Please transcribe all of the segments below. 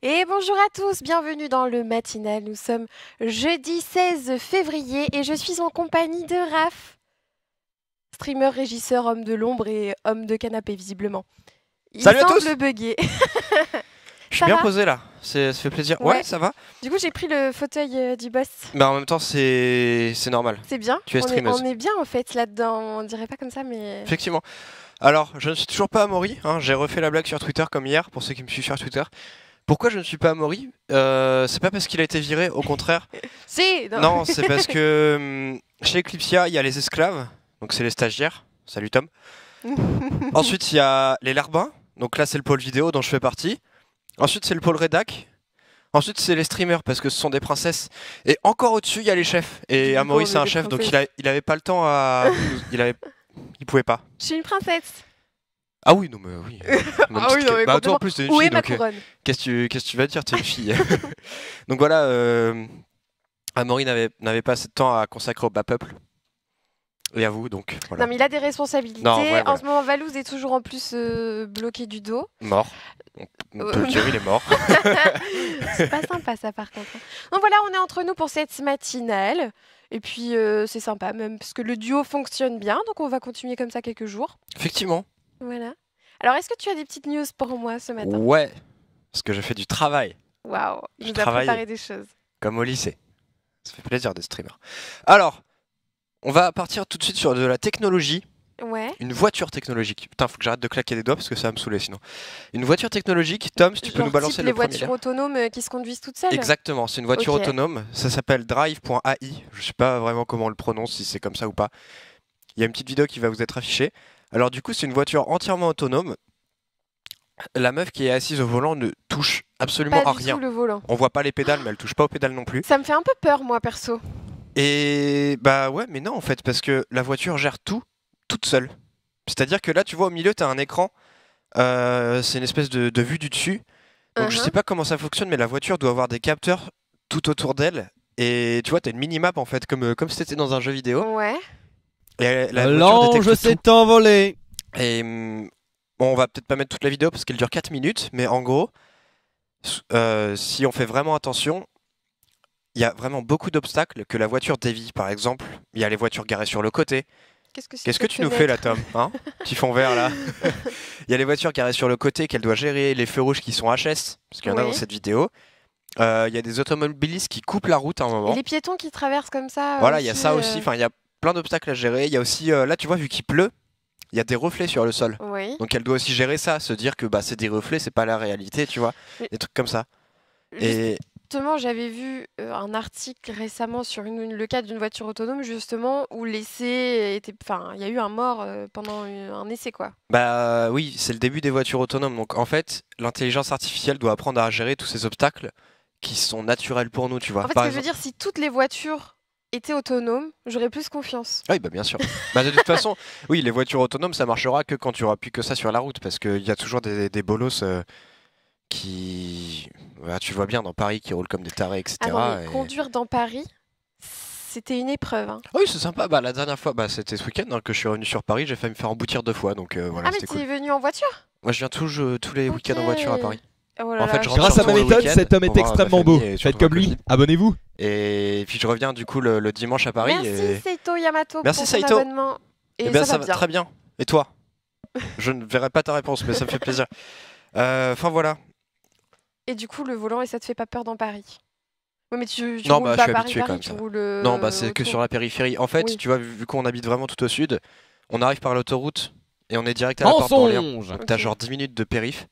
Et bonjour à tous, bienvenue dans le matinal. Nous sommes jeudi 16 février et je suis en compagnie de Raph, streamer, régisseur, homme de l'ombre et homme de canapé visiblement. Il Salut à tous bugger. Je suis bien posé là, ça fait plaisir. Ouais. ça va. Du coup, j'ai pris le fauteuil euh, du boss. Mais bah, en même temps, c'est normal. C'est bien. Tu es on Est, bien en fait là-dedans, on dirait pas comme ça, mais. Effectivement. Alors, je ne suis toujours pas à hein. j'ai refait la blague sur Twitter comme hier, pour ceux qui me suivent sur Twitter. Pourquoi je ne suis pas Amaury euh, C'est pas parce qu'il a été viré, au contraire. si Non, c'est parce que hum, chez Eclipsia, il y a les esclaves, donc c'est les stagiaires. Salut Tom. Ensuite, il y a les larbins, donc là c'est le pôle vidéo dont je fais partie. Ensuite, c'est le pôle rédac. Ensuite, c'est les streamers parce que ce sont des princesses. Et encore au-dessus, il y a les chefs. Et Amaury, c'est un chef, donc il, a- avait pas le temps à. il, avait... il pouvait pas. Je suis une princesse. Ah oui, non, mais oui. ah oui, mais bah, en plus, t'es une Où fille. Est donc, euh, qu'est-ce, que tu, vas dire T'es une fille. donc voilà, euh, Amaury n'avait, pas ce temps à consacrer au bas peuple. Et à vous, donc. Voilà. Non, mais il a des responsabilités. En ce moment, Valouz est toujours en plus euh, bloqué du dos. Mort. Euh, on peut dire, il est mort. c'est pas sympa, ça, par contre. Hein. Donc voilà, on est entre nous pour cette matinale. Et puis, c'est sympa, même, parce que le duo fonctionne bien. Donc, on va continuer comme ça quelques jours. Effectivement. Voilà. Alors, est-ce que tu as des petites news pour moi ce matin Ouais, parce que je fais du travail. Waouh, je dois préparer des choses. Comme au lycée. Ça fait plaisir de streamer. Alors, on va partir tout de suite sur de la technologie. Ouais. Une voiture technologique. Putain, faut que j'arrête de claquer des doigts parce que ça va me saouler sinon. Une voiture technologique, Tom, si tu peux nous balancer type le les voitures autonomes euh, qui se conduisent toutes seules. Exactement, c'est une voiture autonome. Ça s'appelle drive.ai. Je sais pas vraiment comment on le prononce, si c'est comme ça ou pas. Il y a une petite vidéo qui va vous être affichée. Alors du coup, c'est une voiture entièrement autonome. La meuf qui est assise au volant ne touche absolument à rien. tout le volant. On voit pas les pédales, mais elle touche pas aux pédales non plus. Ça me fait un peu peur, moi, perso. Et bah ouais, mais non en fait, parce que la voiture gère tout toute seule. C'est-à-dire que là, tu vois, au milieu, tu as un écran. Euh, c'est une espèce de, vue du dessus. Donc je uh-huh. sais pas comment ça fonctionne, mais la voiture doit avoir des capteurs tout autour d'elle. Et tu vois, tu as une mini-map en fait, comme, euh, comme si dans un jeu vidéo. Ouais. L'ange s'est envolé. Et hum, on va peut-être pas mettre toute la vidéo parce qu'elle dure 4 minutes, mais en gros, euh, si on fait vraiment attention, il y a vraiment beaucoup d'obstacles que la voiture dévie. Par exemple, il y a les voitures garées sur le côté. Qu'est-ce que, -ce que tu nous fais là, Tom hein Petit vert là. Il y a les voitures garées sur le côté qu'elle doit gérer, les feux rouges qui sont HS, parce qu'il y en a dans cette vidéo. Euh, il y a des automobilistes qui coupent la route à un moment. Et les piétons qui traversent comme ça. Voilà, il y a ça aussi. Euh. Enfin, il y a plein d'obstacles à gérer. Il y a aussi, euh, là tu vois, vu qu'il pleut, il y a des reflets sur le sol. Donc elle doit aussi gérer ça, se dire que bah, c'est des reflets, c'est pas la réalité, tu vois, des trucs comme ça. Et... Justement, j'avais vu euh, un article récemment sur une, le cas d'une voiture autonome, justement, où l'essai était. Enfin, il y a eu un mort euh, pendant un essai, quoi. Bah oui, c'est le début des voitures autonomes. Donc en fait, l'intelligence artificielle doit apprendre à gérer tous ces obstacles qui sont naturels pour nous, tu vois. En fait, ce que je veux dire, si toutes les voitures était autonome, j'aurais plus confiance. Ah oui, bah bien sûr. Bah, de toute façon, oui, les voitures autonomes, ça marchera que quand tu auras plus que ça sur la route, parce qu'il y a toujours des, des bolos euh, qui, bah, tu vois bien, dans Paris, qui roulent comme des tarés, etc. Ah conduire dans Paris, c'était une épreuve. Hein. Ah oui, c'est sympa. Bah, la dernière fois, bah, c'était ce week-end hein, que je suis revenu sur Paris, j'ai failli me faire emboutir deux fois, donc euh, Ah mais tu es venu en voiture Moi, je viens tous, tous les week-ends en voiture à Paris. Oh en fait, grâce à ma méthode, cet homme est extrêmement beau. Faites comme lui, abonnez-vous. Et puis je reviens du coup le, dimanche à Paris. Merci et... Saito Yamato Merci pour Saito. Abonnement. Et, eh ben, ça, va, bien. très bien. Et toi Je ne verrai pas ta réponse, mais ça me fait plaisir. Euh, enfin voilà. Et du coup, le volant, et ça te fait pas peur dans Paris non, bah, je suis habitué quand même. Euh, non, bah, c'est que sur la périphérie. En fait, tu vois, vu, qu'on habite vraiment tout au sud, on arrive par l'autoroute et on est direct à la porte d'Orléans. T'as genre 10 minutes de périph'.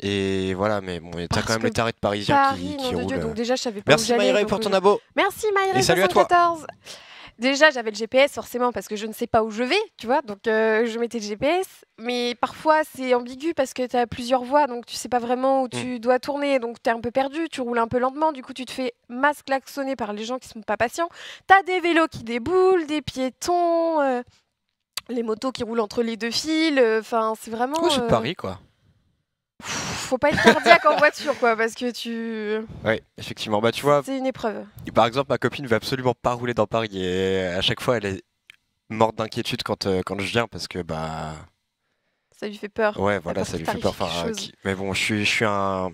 Et voilà, mais bon, t'as quand même les tarés de Parisien qui, qui donc déjà, je savais pas Merci pour ton abo. Merci Et salut à toi. Déjà, j'avais le GPS forcément parce que je ne sais pas où je vais, tu vois. Donc, euh, je mettais le GPS. Mais parfois, c'est ambigu parce que tu as plusieurs voies, donc tu sais pas vraiment où tu mm. dois tourner. Donc, tu es un peu perdu, tu roules un peu lentement. Du coup, tu te fais masque klaxonner par les gens qui sont pas patients. Tu as des vélos qui déboulent, des piétons, euh, les motos qui roulent entre les deux fils. Euh, enfin, c'est vraiment. c'est Paris, quoi faut pas être cardiaque en voiture, quoi, parce que tu. Oui, effectivement. Bah, tu vois. C'est une épreuve. Par exemple, ma copine veut absolument pas rouler dans Paris et à chaque fois, elle est morte d'inquiétude quand, euh, quand je viens parce que, bah. Ça lui fait peur. Ouais, voilà, ça lui fait peur. Euh, mais bon, je suis, je suis un,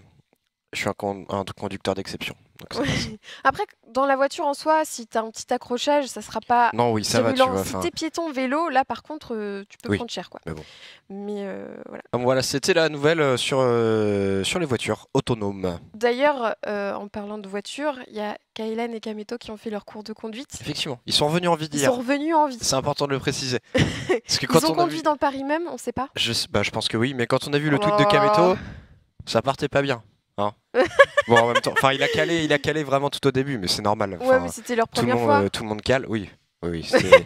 je suis un conducteur d'exception. Après, dans la voiture en soi, si tu as un petit accrochage, ça sera pas. Non, oui, ça va. Tu si t'es piéton vélo, là par contre, euh, tu peux prendre cher. Quoi. Mais, bon. mais euh, voilà. Ah, voilà, c'était la nouvelle euh, sur, sur les voitures autonomes. D'ailleurs, en parlant de voitures, il y a Kaylan et Kameto qui ont fait leur cours de conduite. Effectivement, ils sont revenus en vie d'hier. Ils sont revenus en C'est important de le préciser. Parce que quand ils ont on conduit dans Paris même, on sait pas. Je, bah, je pense que oui, mais quand on a vu le oh tweet de Kameto, ça partait pas bien. Hein bon, en même temps, enfin, il a calé, il a calé vraiment tout au début, mais c'est normal. ouais, c'était leur première fois. Euh, tout le monde cale, oui. Oui, c'était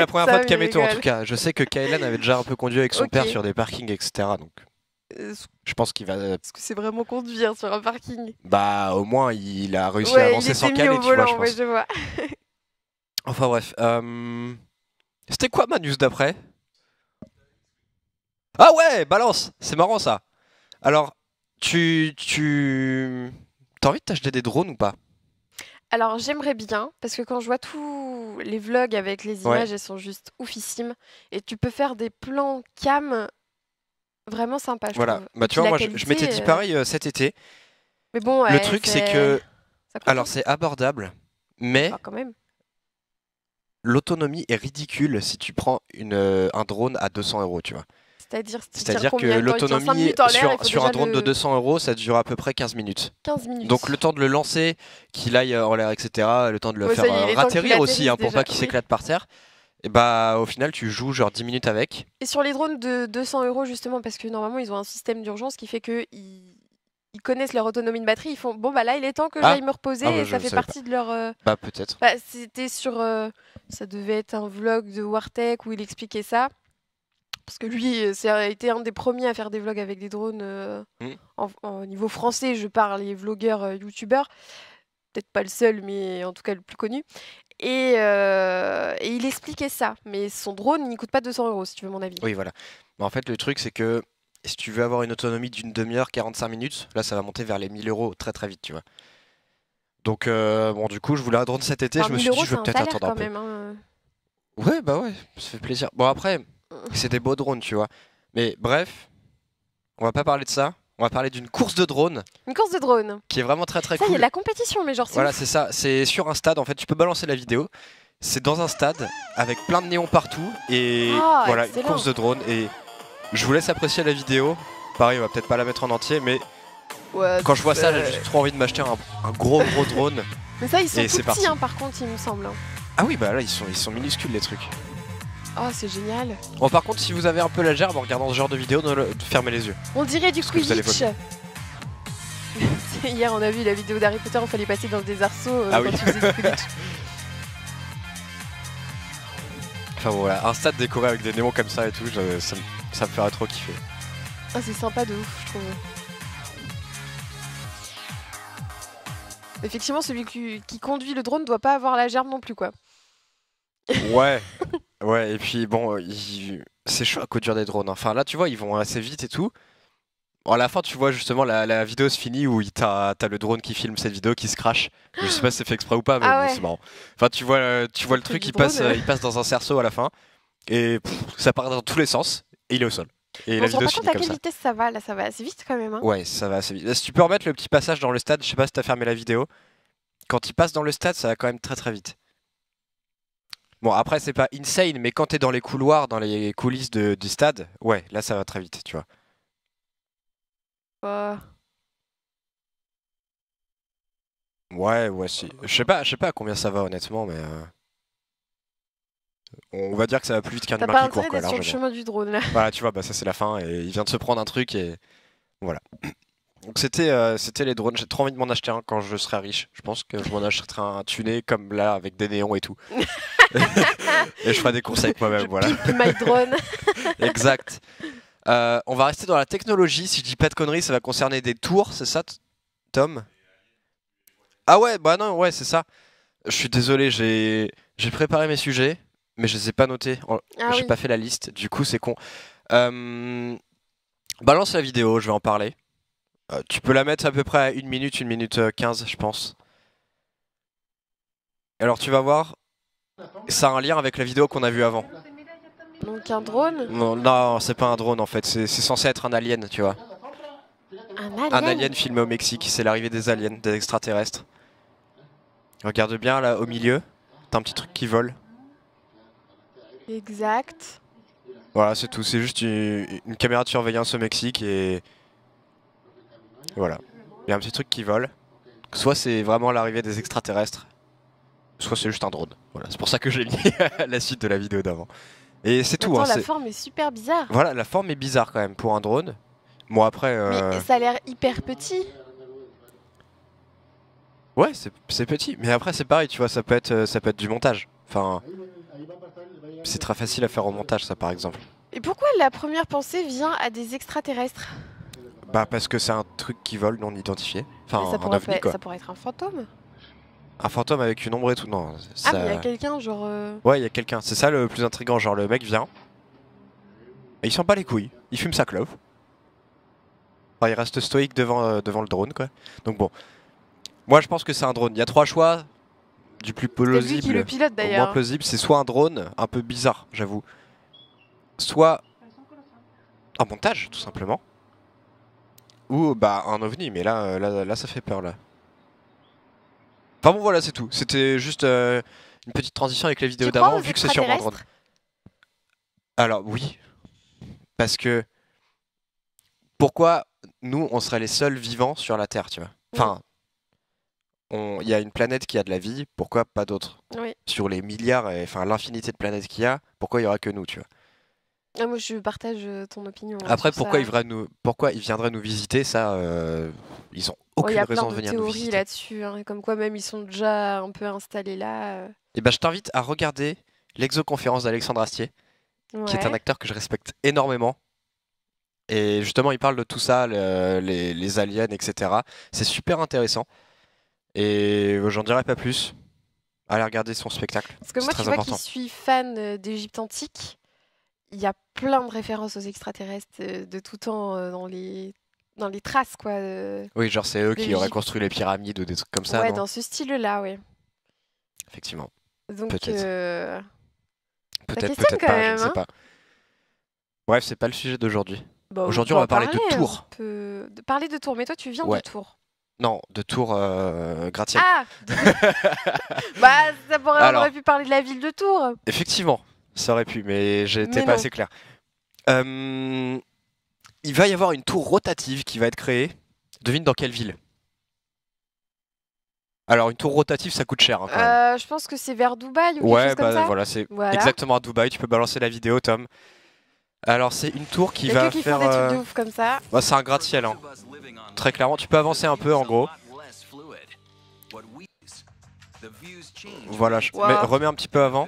la première fois de Kameto en tout cas. Je sais que Kaelan avait déjà un peu conduit avec son père sur des parkings, etc. Donc, euh, je pense qu'il va. Parce euh, que c'est vraiment conduire sur un parking Bah, au moins, il a réussi à avancer sans caler, tu vois, je, pense. je vois. enfin, bref. C'était quoi Manus d'après Ah ouais, balance C'est marrant ça. Alors, tu. tu... T'as envie de t'acheter des drones ou pas alors j'aimerais bien, parce que quand je vois tous les vlogs avec les images, elles sont juste oufissimes. Et tu peux faire des plans cam vraiment sympas. Je voilà, bah, tu vois, moi je, m'étais dit euh, pareil euh, cet été. Mais bon, le truc c'est que. Alors c'est abordable, mais. Ah, quand même. L'autonomie est ridicule si tu prends euh, un drone à 200 euros, tu vois. C'est-à-dire que l'autonomie sur, un drone de 200 euros, ça dure à peu près 15 minutes. Donc le temps de le lancer, qu'il aille en l'air, etc., le temps de le faire euh, atterrir aussi, hein, pour pas qu'il s'éclate par terre. Et bah au final tu joues genre 10 minutes avec. Et sur les drones de 200 euros justement parce que normalement ils ont un système d'urgence qui fait que ils, connaissent leur autonomie de batterie, ils font bon bah là il est temps que ah. j'aille me reposer ah, bah, et ça fait partie de leur. Euh, bah peut-être. Bah, C'était sur euh, ça devait être un vlog de Wartech où il expliquait ça parce que lui, c'est euh, été un des premiers à faire des vlogs avec des drones euh, mm. Au niveau français. Je parle les vlogueurs euh, youtubeurs, peut-être pas le seul, mais en tout cas le plus connu. Et, il expliquait ça, mais son drone, il coûte pas 200 euros, si tu veux mon avis. Oui, voilà. en fait, le truc, c'est que si tu veux avoir une autonomie d'une demi-heure, 45 minutes, là, ça va monter vers les 1000 euros très très vite, tu vois. Donc, bon, du coup, je voulais un drone cet été, je me suis dit, je vais peut-être attendre un peu. Hein. Ouais, bah ouais, ça fait plaisir. Bon, après, c'est des beaux drones, tu vois. Mais bref, on va pas parler de ça. On va parler d'une course de drone. Une course de drone. Qui est vraiment très très cool. Ça, y a la compétition, mais genre c'est. Voilà, c'est ça. C'est sur un stade, en fait. Tu peux balancer la vidéo. C'est dans un stade avec plein de néons partout. Et ah, voilà, une course de drone. Et je vous laisse apprécier la vidéo. Pareil, on va peut-être pas la mettre en entier, mais quand je vois ça, j'ai juste trop envie de m'acheter un, gros gros drone. mais ça, ils sont petits, hein, par contre, il me semble. Hein. Ah oui, bah là, ils sont, ils sont minuscules les trucs. Oh, c'est génial. Bon, par contre, si vous avez un peu la gerbe en regardant ce genre de vidéo, fermez les yeux. On dirait du Quidditch. Hier, on a vu la vidéo d'Harry Potter, il fallait passer dans des euh, arceaux ah quand tu faisais du Quidditch. Enfin voilà, un stade décoré avec des néons comme ça et tout, ça, me ferait trop kiffer. Ah, c'est sympa de ouf, je trouve. Effectivement, celui qui conduit le drone doit pas avoir la gerbe non plus, quoi. Ouais. Ouais, et puis bon, euh, c'est chaud à conduire des drones. Hein. Enfin là, tu vois, ils vont assez vite et tout. Bon, à la fin, tu vois justement la, la vidéo se finit où t'as as le drone qui filme cette vidéo qui se crache. Je sais pas si c'est fait exprès ou pas, mais ah bon, c'est marrant. Enfin, tu vois, euh, tu vois le truc, il passe, euh, il passe dans un cerceau à la fin et ça part dans tous les sens et il est au sol. Et la vidéo se à quelle ça. vitesse ça va, là, ça va assez vite quand même. hein. Ouais, ça va assez vite. Si tu peux remettre le petit passage dans le stade, je sais pas si t'as fermé la vidéo. Quand il passe dans le stade, ça va quand même très très vite. Bon, après, c'est pas insane, mais quand t'es dans les couloirs, dans les coulisses du stade, ouais, là, ça va très vite, tu vois. Ouais, ouais, si. Je sais pas, je sais pas combien ça va, honnêtement, mais. Euh, on va dire que ça va plus vite qu'un humain qui court, quoi, là. Voilà, tu vois, bah, ça, c'est la fin, et il vient de se prendre un truc, et. Voilà. Donc c'était euh, c'était les drones. J'ai trop envie de m'en acheter un quand je serai riche. Je pense que je m'en achèterai un tuné comme là avec des néons et tout. et je ferai des conseils moi-même. Voilà. my drone. exact. Euh, on va rester dans la technologie. Si je dis pas de conneries, ça va concerner des tours, c'est ça, Tom Ah ouais, bah non, ouais, c'est ça. Je suis désolé, j'ai j'ai préparé mes sujets, mais je les ai pas notés. Ah j'ai pas fait la liste. Du coup, c'est con. Euh, balance la vidéo, je vais en parler. Euh, tu peux la mettre à peu près à 1 minute, 1 minute 15, euh, je pense. Alors tu vas voir, ça a un lien avec la vidéo qu'on a vue avant. Donc un drone Non, c'est pas un drone en fait, c'est censé être un alien, tu vois. Un alien Un filmé au Mexique, c'est l'arrivée des aliens, des extraterrestres. Regarde bien là au milieu, t'as un petit truc qui vole. Exact. Voilà, c'est tout, c'est juste une, une caméra de surveillance au Mexique et voilà. Il y a un petit truc qui vole. Soit c'est vraiment l'arrivée des extraterrestres, soit c'est juste un drone. Voilà, c'est pour ça que j'ai mis la suite de la vidéo d'avant. Et c'est tout. Hein, la forme est super bizarre. Voilà, la forme est bizarre quand même pour un drone. Moi après. Euh, Mais ça a l'air hyper petit. Ouais, c'est petit. Mais après, c'est pareil, tu vois, ça peut être, euh, ça peut être du montage. Enfin, c'est très facile à faire au montage, ça, par exemple. Et pourquoi la première pensée vient à des extraterrestres bah, bah parce que c'est un truc qui vole non identifié. Enfin, ça, un pourrait quoi. ça pourrait être un fantôme un fantôme avec une ombre et tout, non. Ah, mais il y a quelqu'un, genre. Euh ouais, il y a quelqu'un. C'est ça le plus intrigant. Genre, le mec vient. Et il sent pas les couilles. Il fume sa clove Enfin, il reste stoïque devant, euh, devant le drone, quoi. Donc bon. Moi, je pense que c'est un drone. Il y a trois choix. Du plus plausible. le moins plausible, c'est soit un drone, un peu bizarre, j'avoue. Soit. Un montage, tout simplement. Ou bah un ovni, mais euh, là, là, ça fait peur là. Enfin bon voilà c'est tout, c'était juste euh, une petite transition avec les vidéos d'avant vu que c'est sur mon Alors oui, parce que pourquoi nous on serait les seuls vivants sur la Terre tu vois Enfin, il y a une planète qui a de la vie, pourquoi pas d'autres oui. Sur les milliards, et, enfin l'infinité de planètes qu'il y a, pourquoi il y aura que nous tu vois ah, moi, je partage euh, ton opinion. Hein, Après, pourquoi, ils viendraient nous... pourquoi nous visiter Ça, euh, ils ont aucune raison de, venir nous visiter. Il y a là-dessus, hein, comme quoi même ils sont déjà un peu installés là. Et euh. eh ben, je t'invite à regarder l'exoconférence d'Alexandre Astier, qui est un acteur que je respecte énormément. Et justement, il parle de tout ça, les... aliens, etc. C'est super intéressant. Et j'en dirai pas plus. Allez regarder son spectacle. Parce que moi, tu vois qu'il suis fan d'Égypte antique, il y a plein de références aux extraterrestres euh, de tout temps euh, dans les dans les traces quoi. Euh, oui, genre c'est eux qui auraient construit les pyramides ou des trucs comme ça. Ouais, dans ce style-là, oui. Effectivement. Donc peut-être. Euh... Peut-être, peut-être même, je hein. pas. Bref, c'est pas le sujet d'aujourd'hui. Bah, Aujourd'hui, on, va parler, de Tours. Peut... parler de Tours, mais toi, tu viens de Tours. Non, de Tours euh, Ah Bah, ça pourrait, on aurait pu parler de la ville de Tours. Effectivement, ça aurait pu, mais j'étais pas assez clair. Euh, il va y avoir une tour rotative qui va être créée. Devine dans quelle ville alors une tour rotative ça coûte cher. Hein, euh, je pense que c'est vers Dubaï ou ouais, bah, Voilà, c'est exactement à Dubaï. Tu peux balancer la vidéo, Tom. Alors c'est une tour qui va faire. Euh, comme ça. Bah, c'est un gratte-ciel. Hein. Très clairement, tu peux avancer un peu en gros. Voilà, remets un petit peu avant.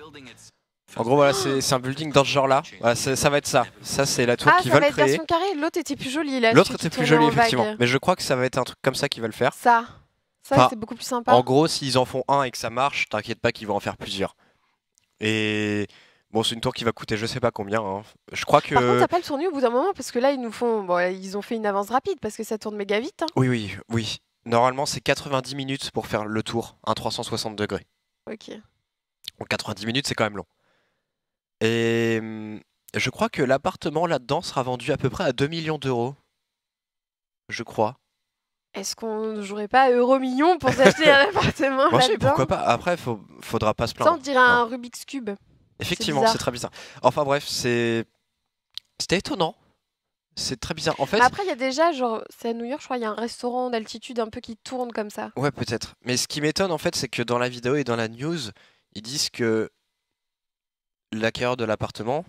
En gros, voilà, c'est un building dans ce genre-là. ça va être ça. Ça, c'est la tour ah, qu'ils veulent créer. Ah, ça va être L'autre était plus jolie. L'autre était plus joli, effectivement. Mais je crois que ça va être un truc comme ça qu'ils veulent faire. Ça. Ça, c'est beaucoup plus sympa. En gros, s'ils en font un et que ça marche, t'inquiète pas qu'ils vont en faire plusieurs. Et bon, c'est une tour qui va coûter je sais pas combien. Hein. Je crois que. Par contre, t'as pas le tourné au bout d'un moment parce que là, ils nous font. Bon, ils ont fait une avance rapide parce que ça tourne méga vite. Hein. Oui, oui, oui. Normalement, c'est 90 minutes pour faire le tour, un 360 degrés. Ok. Bon, 90 minutes, c'est quand même long. Et hum, je crois que l'appartement là-dedans sera vendu à peu près à 2 millions d'euros. Je crois. Est-ce qu'on ne jouerait pas à euro million pour s'acheter un appartement Moi, je sais, pourquoi pas. Après, il faudra pas se plaindre. Ça, on dirait un Rubik's Cube. Effectivement, c'est très bizarre. Enfin bref, c'est... C'était étonnant. C'est très bizarre. En fait, après, il y a déjà, genre, c'est à New York, je crois, il y a un restaurant d'altitude un peu qui tourne comme ça. Ouais, peut-être. Mais ce qui m'étonne, en fait, c'est que dans la vidéo et dans la news, ils disent que l'acquéreur de l'appartement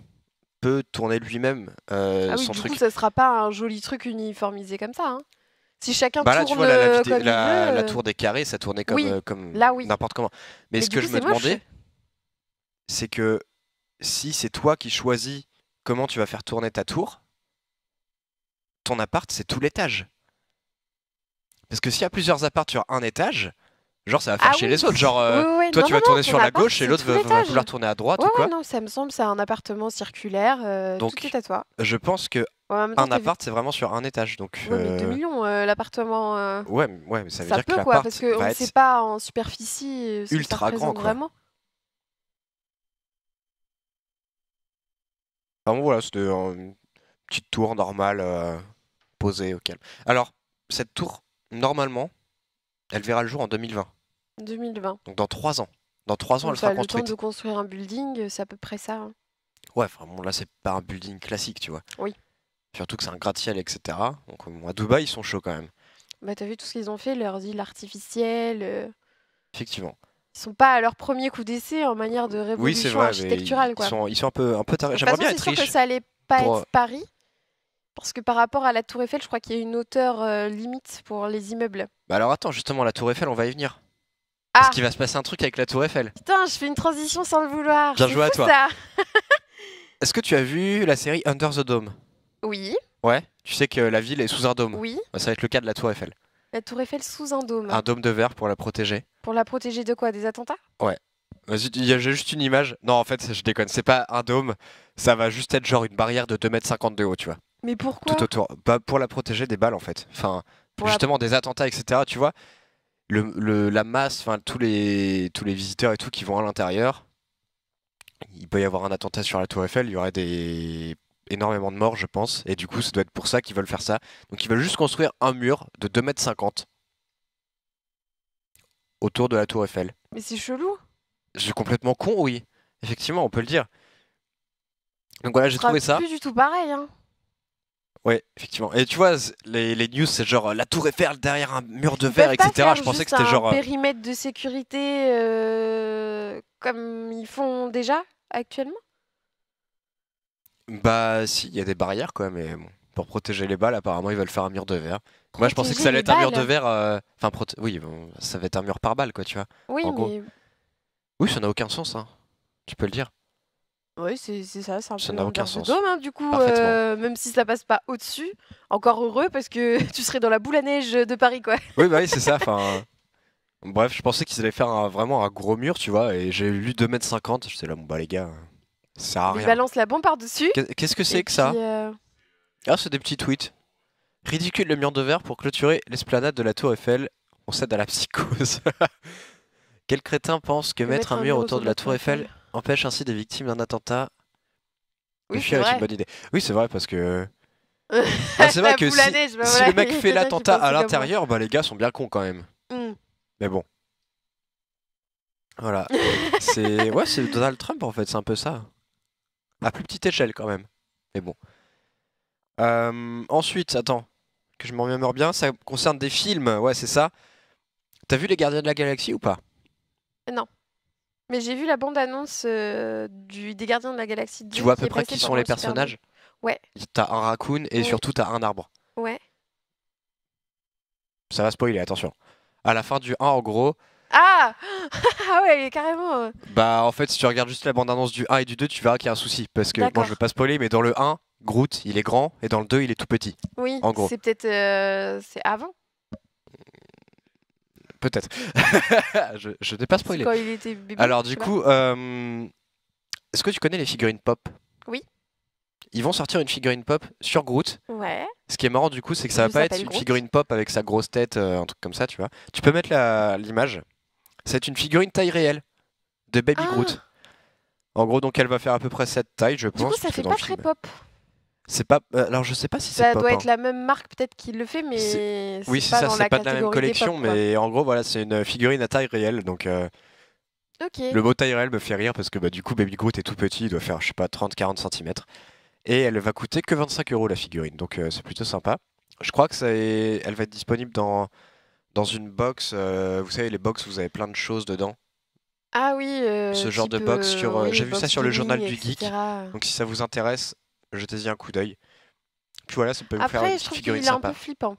peut tourner lui-même euh, ah du truc. Coup, ça sera pas un joli truc uniformisé comme ça. Hein. Si chacun tourne la, tour des carrés, ça tournait comme, euh, n'importe comment. Mais, ce que je me demandais, c'est que si c'est toi qui choisis comment tu vas faire tourner ta tour, ton appart, c'est tout l'étage. Parce que s'il y a plusieurs apparts sur un étage, Genre, ça va faire ah chez les autres. Genre, euh, toi, tu vas tourner sur la gauche et l'autre va, vouloir tourner à droite ou quoi. non, ça me semble, c'est un appartement circulaire. Euh, donc, tout est à toi. Je pense que un appart, c'est vraiment sur un étage. Donc, 2 euh, millions, l'appartement. Ouais, ouais, mais ça veut ça dire peut, quoi, parce qu'on ne sait pas en superficie. ultra que ça grand, quoi. vraiment. Enfin, bon, voilà, c'était une petite tour normale, posée au calme. Alors, cette tour, normalement, elle verra le jour en 2020. 2020. Donc dans trois ans. Dans trois ans, elle sera construite. Le temps de construire un building, euh, c'est à peu près ça. Hein. Ouais, enfin bon, là, c'est pas un building classique, tu vois. Oui. Surtout que c'est un gratte-ciel, etc. Donc euh, à Dubaï, ils sont chauds quand même. Bah, t'as vu tout ce qu'ils ont fait, leurs îles artificielles. Euh. Effectivement. Ils sont pas à leur premier coup d'essai en manière de révolution architecturale. Ils, Sont, ils sont un peu, un peu tarés. J'aimerais bien être sûr que ça allait pas être Paris, parce que par rapport à la Tour Eiffel, je crois qu'il y a une hauteur euh, limite pour les immeubles. Bah alors attends, justement, la Tour Eiffel, on va y venir. Ah. Parce qu'il va se passer un truc avec la Tour Eiffel. Putain, je fais une transition sans le vouloir. Bien joué à toi. Est-ce que tu as vu la série Under the Dome Oui. Ouais, tu sais que la ville est sous un dôme. Oui. Bah, ça va être le cas de la Tour Eiffel. La Tour Eiffel sous un dôme. Un dôme de verre pour la protéger. Pour la protéger de quoi Des attentats Ouais. Vas-y, j'ai juste une image. Non, en fait, je déconne. C'est pas un dôme. Ça va juste être genre une barrière de 2,50 m de haut, tu vois. Mais pourquoi Tout autour. Bah, pour la protéger des balles, en fait. Enfin, justement, des attentats, etc. Tu vois, le, la masse, enfin, tous les, tous les visiteurs et tout qui vont à l'intérieur, il peut y avoir un attentat sur la Tour Eiffel, il y aurait des énormément de morts, je pense. Et du coup, ça doit être pour ça qu'ils veulent faire ça. Donc, ils veulent juste construire un mur de 2m50 autour de la Tour Eiffel. Mais c'est chelou. C'est complètement con, oui. Effectivement, on peut le dire. Donc voilà, j'ai trouvé ça. C'est plus du tout pareil. Hein. Ouais, effectivement. Et tu vois, les, news, c'est genre euh, la tour Eiffel derrière un mur de verre, etc. Je pensais que c'était genre. Un euh, périmètre de sécurité euh, comme ils font déjà actuellement Bah, si, il y a des barrières quoi, mais bon. Pour protéger les balles, apparemment, ils veulent faire un mur de verre. Moi, je pensais que ça allait être un mur de verre. Enfin, oui, bon, ça va être un mur par balle, quoi, tu vois. Oui, mais. Oui, ça n'a aucun sens, hein. Tu peux le dire. Oui, c'est ça, c'est un ça peu n'a aucun sens. Hein, du coup, euh, même si ça passe pas au-dessus, encore heureux parce que tu serais dans la boule à neige de Paris, quoi. Oui, bah oui, c'est ça. Enfin, bref, je pensais qu'ils allaient faire vraiment un gros mur, tu vois, et j'ai lu 2m50. J'étais là, bon bah les gars, ça sert à rien. Ils balancent la bombe par-dessus. Qu'est-ce que c'est que ça euh, Ah, c'est des petits tweets. Ridicule le mur de verre pour clôturer l'esplanade de la Tour Eiffel. On cède à la psychose. Quel crétin pense que mettre, un, mur autour de la Tour Eiffel empêche ainsi des victimes d'un attentat. Oui, c'est vrai. Oui, c'est vrai parce que. Ah, c'est vrai que si, bah le mec fait l'attentat à l'intérieur, bah les gars sont bien cons quand même. Hmm. Mais bon. Voilà. c'est ouais, c'est Donald Trump en fait, c'est un peu ça. À plus petite échelle quand même. Mais bon. Euh, ensuite, attends, que je m'en mémoire bien, ça concerne des films, ouais, c'est ça. T'as vu Les Gardiens de la Galaxie ou pas Non. Mais j'ai vu la bande-annonce euh, du des Gardiens de la Galaxie Tu vois à peu près qui sont les personnages Ouais. T'as un raccoon et surtout t'as un arbre. Ouais. Ça va spoiler, attention. À la fin du 1, en gros. Ah Ah ouais, carrément Bah, en fait, si tu regardes juste la bande-annonce du 1 et du 2, tu verras qu'il y a un souci. Parce que, moi je veux pas spoiler, mais dans le 1, Groot, il est grand, et dans le 2, il est tout petit. Oui, en C'est peut-être. Euh, c'est avant peut-être. je, dépasse pour pas il Alors du coup, euh, est-ce que tu connais les figurines pop Oui. Ils vont sortir une figurine pop sur Groot. Ouais. Ce qui est marrant du coup, c'est que ça va pas être une figurine pop avec sa grosse tête, euh, un truc comme ça, tu vois. Tu peux mettre l'image. C'est une figurine taille réelle de Baby ah. Groot. En gros, donc elle va faire à peu près cette taille, je pense. Du coup, ça fait pas très pop pas. Euh, alors je sais pas si Ça doit hein. être la même marque peut-être qui le fait, mais. Oui, c'est ça. C'est pas de la même collection, mais en gros voilà, c'est une figurine à taille réelle, donc. Euh, le mot taille réelle me fait rire parce que bah, du coup Baby Groot est tout petit, il doit faire je sais pas 30-40 cm et elle va coûter que 25 euros la figurine, donc euh, c'est plutôt sympa. Je crois que ça elle va être disponible dans dans une box. vous savez les box vous avez plein de choses dedans. Ah oui. ce genre de box sur. J'ai vu ça sur le journal du geek. Donc si ça vous intéresse, jetez-y un coup d'œil. Puis voilà, ça peut vous faire une je trouve qu'il est un peu flippant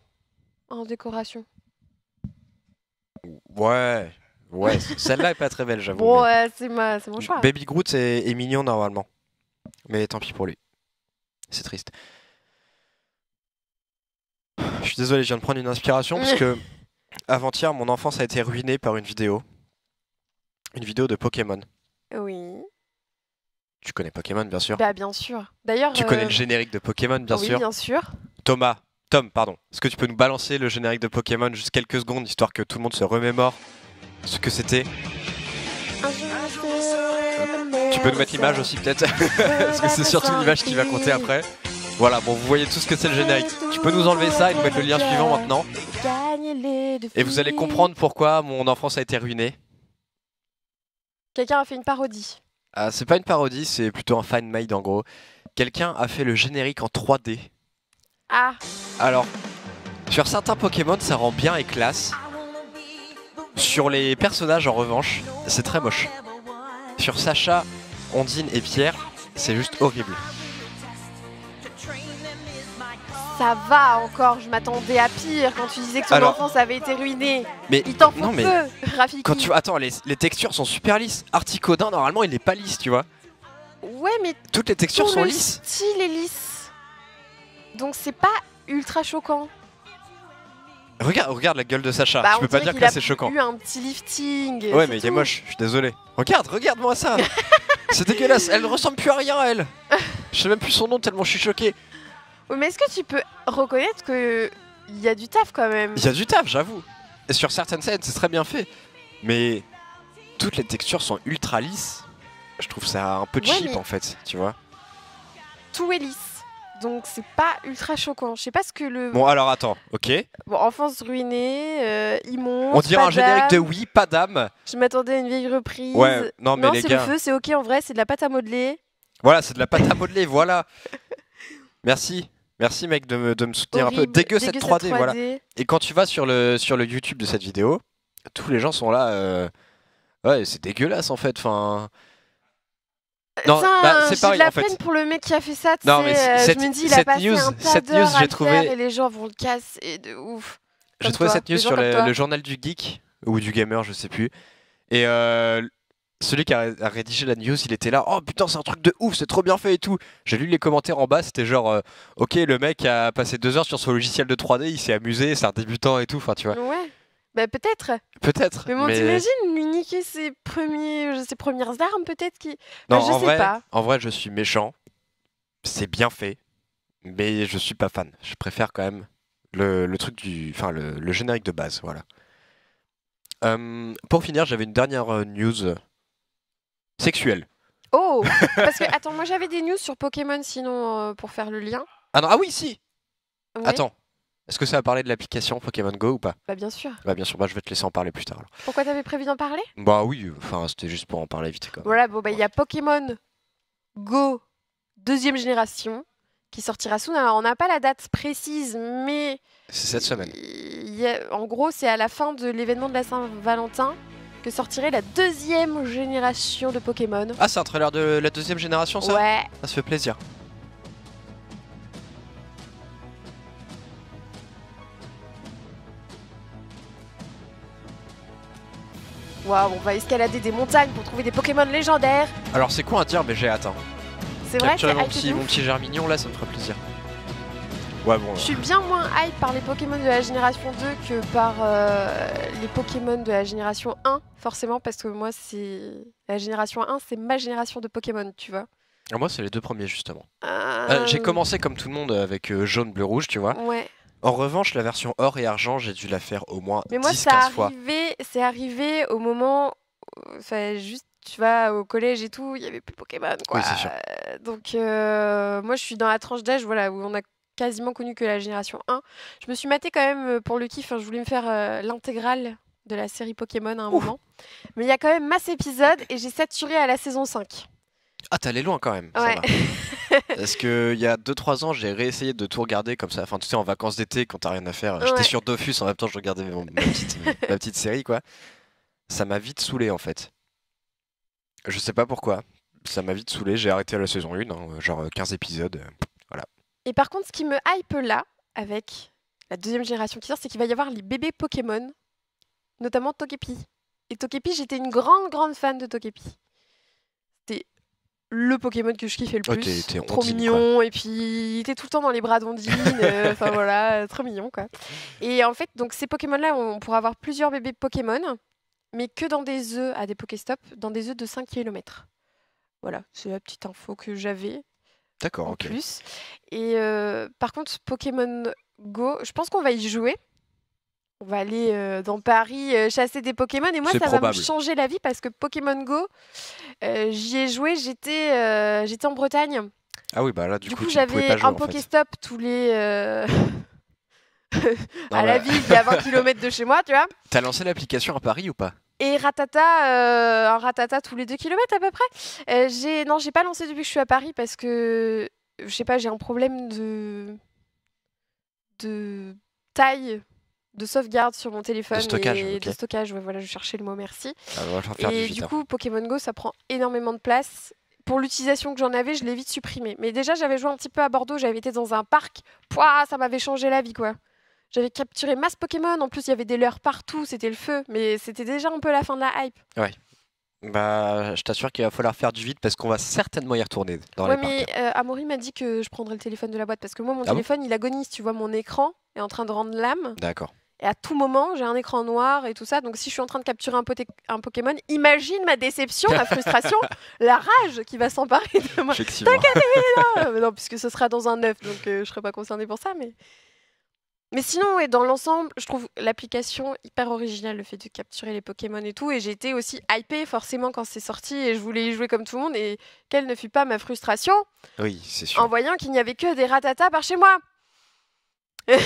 en décoration. Ouais, ouais, celle-là est pas très belle, j'avoue. ouais, c'est ma... mon choix. Baby Groot est... est mignon normalement, mais tant pis pour lui. C'est triste. Je suis désolé, je viens de prendre une inspiration parce que avant-hier, mon enfance a été ruinée par une vidéo. Une vidéo de Pokémon. Oui. Tu connais Pokémon, bien sûr. Bah, bien sûr. D'ailleurs. Tu connais euh, le générique de Pokémon, bien sûr. bien sûr. Thomas, Tom, pardon. Est-ce que tu peux nous balancer le générique de Pokémon juste quelques secondes, histoire que tout le monde se remémore ce que c'était Tu peux nous mettre l'image aussi, peut-être Parce que c'est surtout l'image qui va compter après. Voilà, bon, vous voyez tout ce que c'est le générique. Tu peux nous enlever ça et nous mettre le lien suivant maintenant. Et vous allez comprendre pourquoi mon enfance a été ruinée. Quelqu'un a fait une parodie. Ah, c'est pas une parodie, c'est plutôt un fan-made en gros. Quelqu'un a fait le générique en 3D. Ah Alors, sur certains Pokémon, ça rend bien et classe. Sur les personnages, en revanche, c'est très moche. Sur Sacha, Ondine et Pierre, c'est juste horrible ça va encore. Je m'attendais à pire quand tu disais que ton enfance avait été ruinée. Mais il t'en fout non, mais Quand tu attends, les, textures sont super lisses. Articodin, normalement, il n'est pas lisse, tu vois. Ouais, mais toutes les textures sont lisses. Style est lisse. Donc c'est pas ultra choquant. Regarde, regarde la gueule de Sacha. Bah, tu peux pas dire que c'est choquant. Il a eu un petit lifting. Ouais, mais il est moche. Je suis désolé. Regarde, regarde-moi ça. c'est dégueulasse. Elle ne ressemble plus à rien, à elle. Je sais même plus son nom tellement je suis choqué mais est-ce que tu peux reconnaître qu'il y a du taf quand même Il y a du taf, j'avoue. Et sur certaines scènes, c'est très bien fait. Mais toutes les textures sont ultra lisses. Je trouve ça un peu cheap en fait, tu vois. Tout est lisse. Donc c'est pas ultra choquant. Je sais pas ce que le. Bon alors attends, ok. Bon, enfance ruinée, euh, immonde. On dirait un générique de oui, pas d'âme. Je m'attendais à une vieille reprise. Ouais, non mais les gars. c'est le feu, c'est ok en vrai, c'est de la pâte à modeler. Voilà, c'est de la pâte à modeler, voilà. Merci. Merci mec de me, soutenir un peu. Dégueu, cette 3D, voilà. Et quand tu vas sur le, sur le YouTube de cette vidéo, tous les gens sont là. Euh, ouais, c'est dégueulasse en fait. Enfin. Euh, non, bah, c'est la peine pour le mec qui a fait ça. Non, mais euh, cette, je news, cette news, j'ai trouvé. Et les gens vont le casser de ouf. J'ai trouvé cette news sur le, journal du geek ou du gamer, je sais plus. Et celui qui a, rédigé la news, il était là, oh putain, c'est un truc de ouf, c'est trop bien fait et tout. J'ai lu les commentaires en bas, c'était genre, euh, ok, le mec a passé deux heures sur son logiciel de 3D, il s'est amusé, c'est un débutant et tout, enfin, tu vois. Ouais. Bah peut-être. Peut-être. Mais bon, mais... lui niquer ses premiers, premières armes peut-être qui. je en sais vrai, pas. En vrai, je suis méchant. C'est bien fait, mais je suis pas fan. Je préfère quand même le, truc du, enfin générique de base, voilà. Euh, pour finir, j'avais une dernière euh, news Sexuel. Oh Parce que, attends, moi j'avais des news sur Pokémon, sinon, euh, pour faire le lien. Ah, non, ah oui, si Attends, est-ce que ça va parler de l'application Pokémon Go ou pas Bah bien sûr. Bah bien sûr, bah, je vais te laisser en parler plus tard. Pourquoi t'avais prévu d'en parler Bah oui, enfin c'était juste pour en parler vite quand Voilà, bon bah il y a Pokémon Go deuxième génération qui sortira soon. Alors on n'a pas la date précise, mais C'est cette semaine. en gros c'est à la fin de l'événement de la Saint-Valentin que sortirait la deuxième génération de Pokémon. Ah, c'est un trailer de la deuxième génération, ça Ouais. Ça se fait plaisir. Waouh, on va escalader des montagnes pour trouver des Pokémon légendaires. Alors c'est quoi un dire, mais j'ai hâte. Hein. C'est vrai, Capturer mon petit, mon petit Germignon, là, ça me ferait plaisir. Je suis euh. bien moins hype par les Pokémon de la génération 2 que par euh, les Pokémon de la génération 1, forcément, parce que moi, c'est la génération 1, c'est ma génération de Pokémon, tu vois. Ah, moi, c'est les deux premiers, justement. Euh, j'ai commencé comme tout le monde avec jaune, bleu, rouge, tu vois. En revanche, la version or et argent, j'ai dû la faire au moins Mais 15 fois. Mais moi, c'est arrivé au moment. Enfin, juste tu vois, au collège et tout, il n'y avait plus Pokémon. Quoi. Oui, sûr. Donc, moi, je suis dans la tranche d'âge voilà, où on a quasiment connu que la génération 1. Je me suis maté quand même euh, pour le kiff. Hein. je voulais me faire euh, l'intégrale de la série Pokémon à un moment. Mais il y a quand même masse épisodes et j'ai saturé à la saison 5. Ah, t'es loin quand même. Ouais. Ça Parce qu'il y a 2-3 ans, j'ai réessayé de tout regarder comme ça. Enfin, tu sais, en vacances d'été, quand t'as rien à faire. J'étais sur Dofus en même temps, je regardais ma, petite, série, quoi. Ça m'a vite saoulé en fait. Je sais pas pourquoi. Ça m'a vite saoulé. J'ai arrêté à la saison 1, hein, genre 15 euh, épisodes. Et par contre, ce qui me hype là, avec la deuxième génération qui sort, c'est qu'il va y avoir les bébés Pokémon, notamment Togepi. Et Togepi, j'étais une grande, grande fan de Togepi. C'était le Pokémon que je kiffais le oh, plus. trop mignon. Et puis, il était tout le temps dans les bras d'Ondine. Euh, enfin voilà, trop mignon quoi. Et en fait, donc ces Pokémon-là, on pourra avoir plusieurs bébés Pokémon, mais que dans des œufs à des Pokéstop, dans des œufs de 5 km. Voilà, c'est la petite info que j'avais. D'accord, ok. Et euh, par contre, Pokémon Go, je pense qu'on va y jouer. On va aller euh, dans Paris euh, chasser des Pokémon. Et moi, ça va me changer la vie parce que Pokémon Go, j'y ai joué. J'étais en Bretagne. Ah oui, bah là, du, coup, j'avais un tous les. Ah à la ville, il y a 20 km de chez moi, tu vois. T'as lancé l'application à Paris ou pas et Ratata, euh, un Ratata tous les deux kilomètres à peu près. Euh, j'ai non, j'ai pas lancé depuis que je suis à Paris parce que je sais pas, j'ai un problème de de taille de sauvegarde sur mon téléphone de stockage, de stockage. voilà, je cherchais le mot merci. Ah, et du, coup, hein. Pokémon Go, ça prend énormément de place. Pour l'utilisation que j'en avais, je l'ai vite supprimé. Mais déjà, j'avais joué un petit peu à Bordeaux, j'avais été dans un parc. Pouah, ça m'avait changé la vie, quoi. J'avais capturé masse Pokémon. En plus, il y avait des leurres partout. C'était le feu. Mais c'était déjà un peu la fin de la hype. Ouais. Bah, je t'assure qu'il va falloir faire du vide parce qu'on va certainement y retourner dans ouais, mais euh, m'a dit que je prendrais le téléphone de la boîte parce que moi, mon ah téléphone, il agonise. Tu vois, mon écran est en train de rendre l'âme. D'accord. Et à tout moment, j'ai un écran noir et tout ça. Donc, si je suis en train de capturer un, un Pokémon, imagine ma déception, ma frustration, la rage qui va s'emparer de moi. T'inquiète, Non, puisque ce sera dans un œuf, donc je euh, je serai pas concernée pour ça. Mais mais sinon, et dans l'ensemble, je trouve l'application hyper originale, le fait de capturer les Pokémon et tout. Et j'ai été aussi hypée forcément quand c'est sorti et je voulais y jouer comme tout le monde. Et quelle ne fut pas ma frustration Oui, c'est sûr. En voyant qu'il n'y avait que des ratata par chez moi.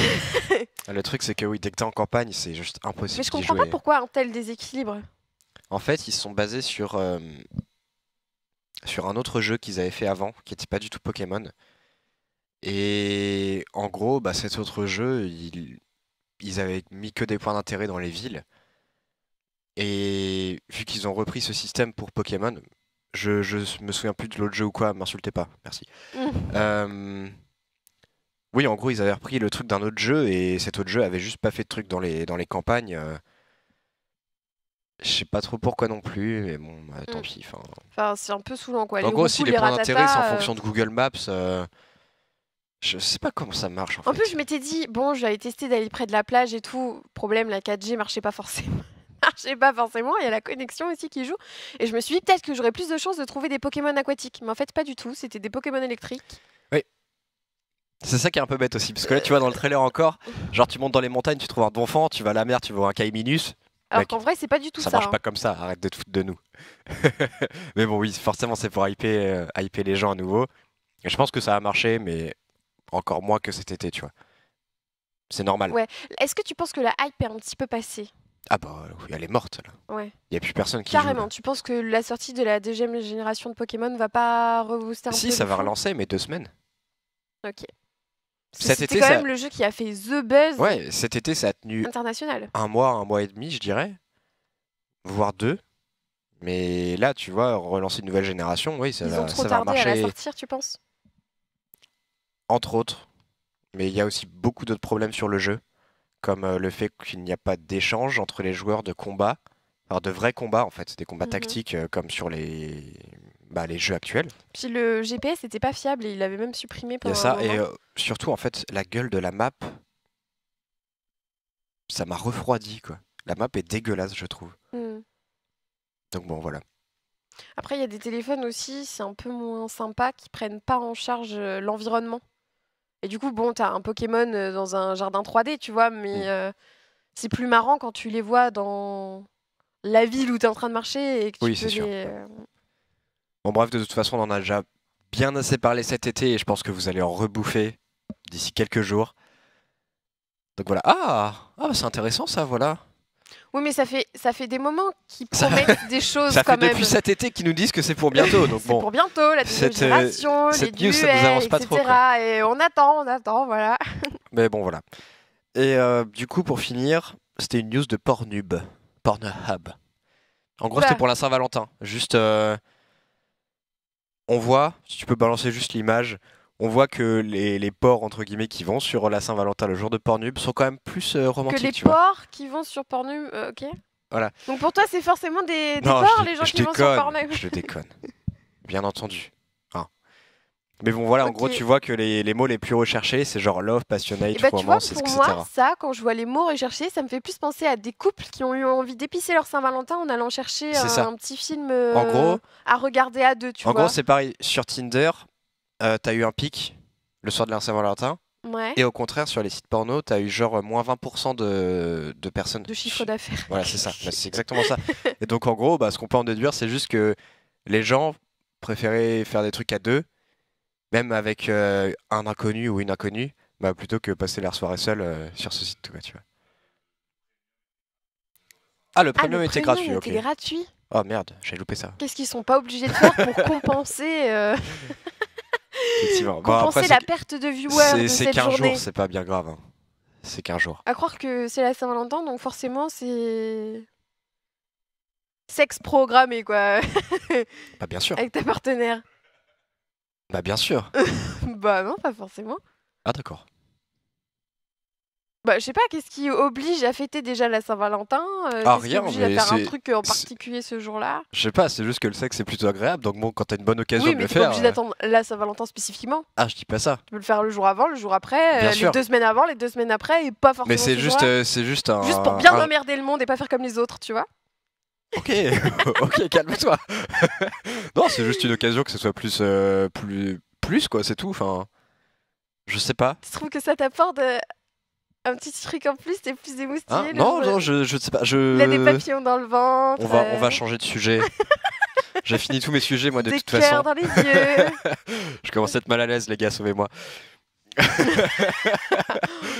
Ah, le truc, c'est que oui, dès que es en campagne, c'est juste impossible. Mais je comprends pas pourquoi un tel déséquilibre. En fait, ils sont basés sur, euh, sur un autre jeu qu'ils avaient fait avant, qui n'était pas du tout Pokémon. Et en gros, bah, cet autre jeu, ils avaient mis que des points d'intérêt dans les villes. Et vu qu'ils ont repris ce système pour Pokémon, je, je me souviens plus de l'autre jeu ou quoi, m'insultez pas, merci. Euh, oui, en gros, ils avaient repris le truc d'un autre jeu et cet autre jeu avait juste pas fait de truc dans les, dans les campagnes. Euh. je sais pas trop pourquoi non plus, mais bon, bah, tant hmm. pis. Enfin, c'est un peu saoulant quoi. En les gros, si les, points d'intérêt, sont en fonction de Google Maps. Euh, je sais pas comment ça marche en, en plus, je m'étais dit, bon, j'avais testé d'aller près de la plage et tout. Problème, la 4G marchait pas forcément. marchait pas forcément. Il y a la connexion aussi qui joue. Et je me suis dit, peut-être que j'aurais plus de chances de trouver des Pokémon aquatiques. Mais en fait, pas du tout. C'était des Pokémon électriques. Oui. C'est ça qui est un peu bête aussi. Parce que là, tu vois, dans le trailer encore, genre, tu montes dans les montagnes, tu trouves un donfan, tu vas à la mer, tu vois un Kaiminus. Alors qu'en vrai, c'est pas du tout ça. Ça marche hein. pas comme ça, arrête de te foutre de nous. mais bon, oui, forcément, c'est pour hyper, euh, hyper les gens à nouveau. Et je pense que ça a marché, mais encore moins que cet été, tu vois. C'est normal. Ouais. Est-ce que tu penses que la hype est un petit peu passée Ah bah oui, elle est morte là. Ouais. Il n'y a plus personne qui Carrément, tu penses que la sortie de la deuxième génération de Pokémon va pas rebooster un si, peu Si, ça va relancer, mais deux semaines. Ok. C'était quand même le jeu qui a fait the buzz. Ouais, cet été, ça a tenu Un mois, un mois et demi, je dirais, voire deux. Mais là, tu vois, relancer une nouvelle génération, oui, ça va, ont trop ça tardé va à la sortir, tu penses entre autres, mais il y a aussi beaucoup d'autres problèmes sur le jeu, comme euh, le fait qu'il n'y a pas d'échange entre les joueurs de combat, alors de vrais combats en fait, des combats mhm. tactiques euh, comme sur les bah, les jeux actuels. Puis le GPS n'était pas fiable et il l'avait même supprimé pendant. Il y ça, et euh, surtout, en fait, la gueule de la map, ça m'a refroidi, quoi. La map est dégueulasse, je trouve. Hmm. Donc bon, voilà. Après, il y a des téléphones aussi, c'est un peu moins sympa, qui prennent pas en charge l'environnement. Et du coup, bon, t'as un Pokémon euh, dans un jardin 3D, tu vois, mais mm. euh, c'est plus marrant quand tu les vois dans la ville où t'es en train de marcher et oui, c'est sûr. Euh, bon, bref, de toute façon, on en a déjà bien assez parlé cet été et je pense que vous allez en rebouffer d'ici quelques jours. Donc voilà. Ah, ah c'est intéressant ça, voilà. Oui, mais ça fait, ça fait des moments qui promettent des choses ça fait depuis cet été qu'ils nous disent que c'est pour bientôt. Donc c'est pour bientôt, la euh, génération, les news, etc. et on attend, on attend, voilà. mais bon, voilà. Et euh, du coup, pour finir, c'était une news de Pornhub. Pornhub. En gros, c'était pour la Saint-Valentin. Juste, euh, on voit, si tu peux balancer juste l'image, on voit que les, les, ports entre guillemets qui vont sur la Saint-Valentin le jour de Pornhub sont quand même plus euh, romantiques. Que les ports qui vont sur Pornhub, euh, ok. Voilà. Donc pour toi, c'est forcément des, des ports les gens qui vont sur Pornhub. Je déconne. Bien entendu. Hein. Mais bon, voilà, en gros, tu vois que les, les mots les plus recherchés, c'est genre love, passionate, bah, romance, tu vois, pour Moi, ça, quand je vois les mots recherchés, ça me fait plus penser à des couples qui ont eu envie d'épicer leur Saint-Valentin en allant chercher un, petit film euh, à regarder à deux, tu En gros, c'est pareil. Sur Tinder, euh, t'as eu un pic le soir de la valentin Et au contraire, sur les sites porno, t'as eu genre euh, moins 20% de, de personnes. De chiffre d'affaires. Voilà, c'est ça. Bah, c'est exactement ça. Et donc, en gros, bah, ce qu'on peut en déduire, c'est juste que les gens préféraient faire des trucs à deux, même avec euh, un inconnu ou une inconnue, bah, plutôt que passer leur soirée seule sur ce site. Ah, le premium ah, était premium gratuit. Était gratuit. Oh merde, j'ai loupé ça. Qu'est-ce qu'ils sont pas obligés de faire pour compenser Effectivement. la perte de viewers C'est qu'un jours, c'est pas bien grave. Hein. C'est 15 jours. À croire que c'est la Saint-Valentin, donc forcément, c'est. Sexe programmé, quoi. bah, bien sûr. Avec ta partenaire. Bah, bien sûr. bah, non, pas forcément. Ah, d'accord bah, je sais pas, qu'est-ce qui oblige à fêter déjà la Saint-Valentin euh, Ah rien, mais à faire un truc euh, en particulier ce jour-là Je sais pas, c'est juste que le sexe c'est plutôt agréable, donc bon, quand t'as une bonne occasion de le faire. Oui, mais obligé euh d'attendre la Saint-Valentin spécifiquement. Ah, je dis pas ça. Tu peux le faire le jour avant, le jour après, euh, les deux semaines avant, les deux semaines après, et pas forcément. Mais c'est juste, c'est juste un. Juste pour bien emmerder le monde et pas faire comme les autres, tu vois Ok, ok, calme-toi. non, c'est juste une occasion que ce soit plus, plus, plus quoi, c'est tout. Enfin, je sais pas. Tu trouves que ça t'apporte un petit truc en plus, t'es plus émoustillé. Hein non, non, je, je sais pas. Je... Il a des papillons dans le ventre. On va, on va euh. changer de sujet. J'ai fini tous mes sujets, moi, de toute façon. dans les yeux. je commence à être mal à l'aise, les gars, sauvez-moi.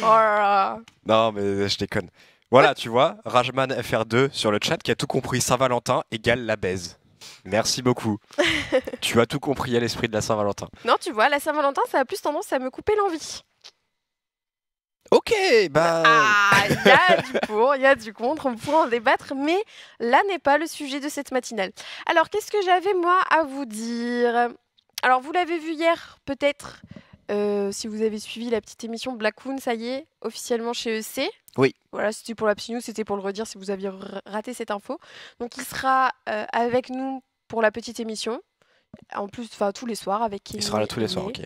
Oh non, mais je déconne. Voilà, tu vois, Rajman FR2 sur le chat qui a tout compris. Saint-Valentin égale la baise. Merci beaucoup. tu as tout compris à l'esprit de la Saint-Valentin. Non, tu vois, la Saint-Valentin, ça a plus tendance à me couper l'envie. Ok, bah. Ah, il y a du pour, il y a du contre, on pourra en débattre, mais là n'est pas le sujet de cette matinale. Alors, qu'est-ce que j'avais moi à vous dire Alors, vous l'avez vu hier, peut-être, euh, si vous avez suivi la petite émission Blackoon, ça y est, officiellement chez EC. Oui. Voilà, c'était pour la petite c'était pour le redire si vous aviez raté cette info. Donc, il sera euh, avec nous pour la petite émission, en plus, enfin, tous les soirs avec Il sera là tous les soirs, ok.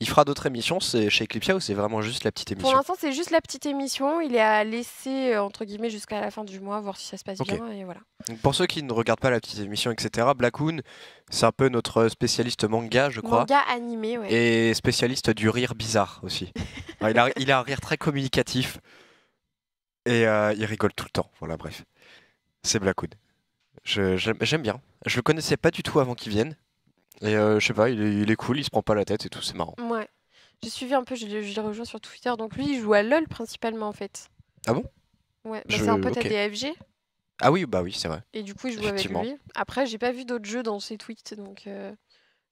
Il fera d'autres émissions c'est chez Eclipsia ou c'est vraiment juste la petite émission Pour l'instant, c'est juste la petite émission. Il est à laisser, euh, entre guillemets, jusqu'à la fin du mois, voir si ça se passe bien. Et voilà. Pour ceux qui ne regardent pas la petite émission, etc., Blackoon, c'est un peu notre spécialiste manga, je crois. Manga animé, ouais. Et spécialiste du rire bizarre aussi. Ah, il, a, un rire très communicatif et euh, il rigole tout le temps. Voilà, bref. C'est Blackoon. J'aime bien. Je le connaissais pas du tout avant qu'il vienne. Et euh, je sais pas, il est, il est, cool, il se prend pas la tête et tout, c'est marrant. Ouais. J'ai suivi un peu, je l'ai rejoint sur Twitter. Donc lui, il joue à LoL principalement en fait. Ah bon Ouais, bah, c'est un pote à DFG. Ah oui, bah oui, c'est vrai. Et du coup, il joue avec lui. Après, j'ai pas vu d'autres jeux dans ses tweets, donc j'aurais euh,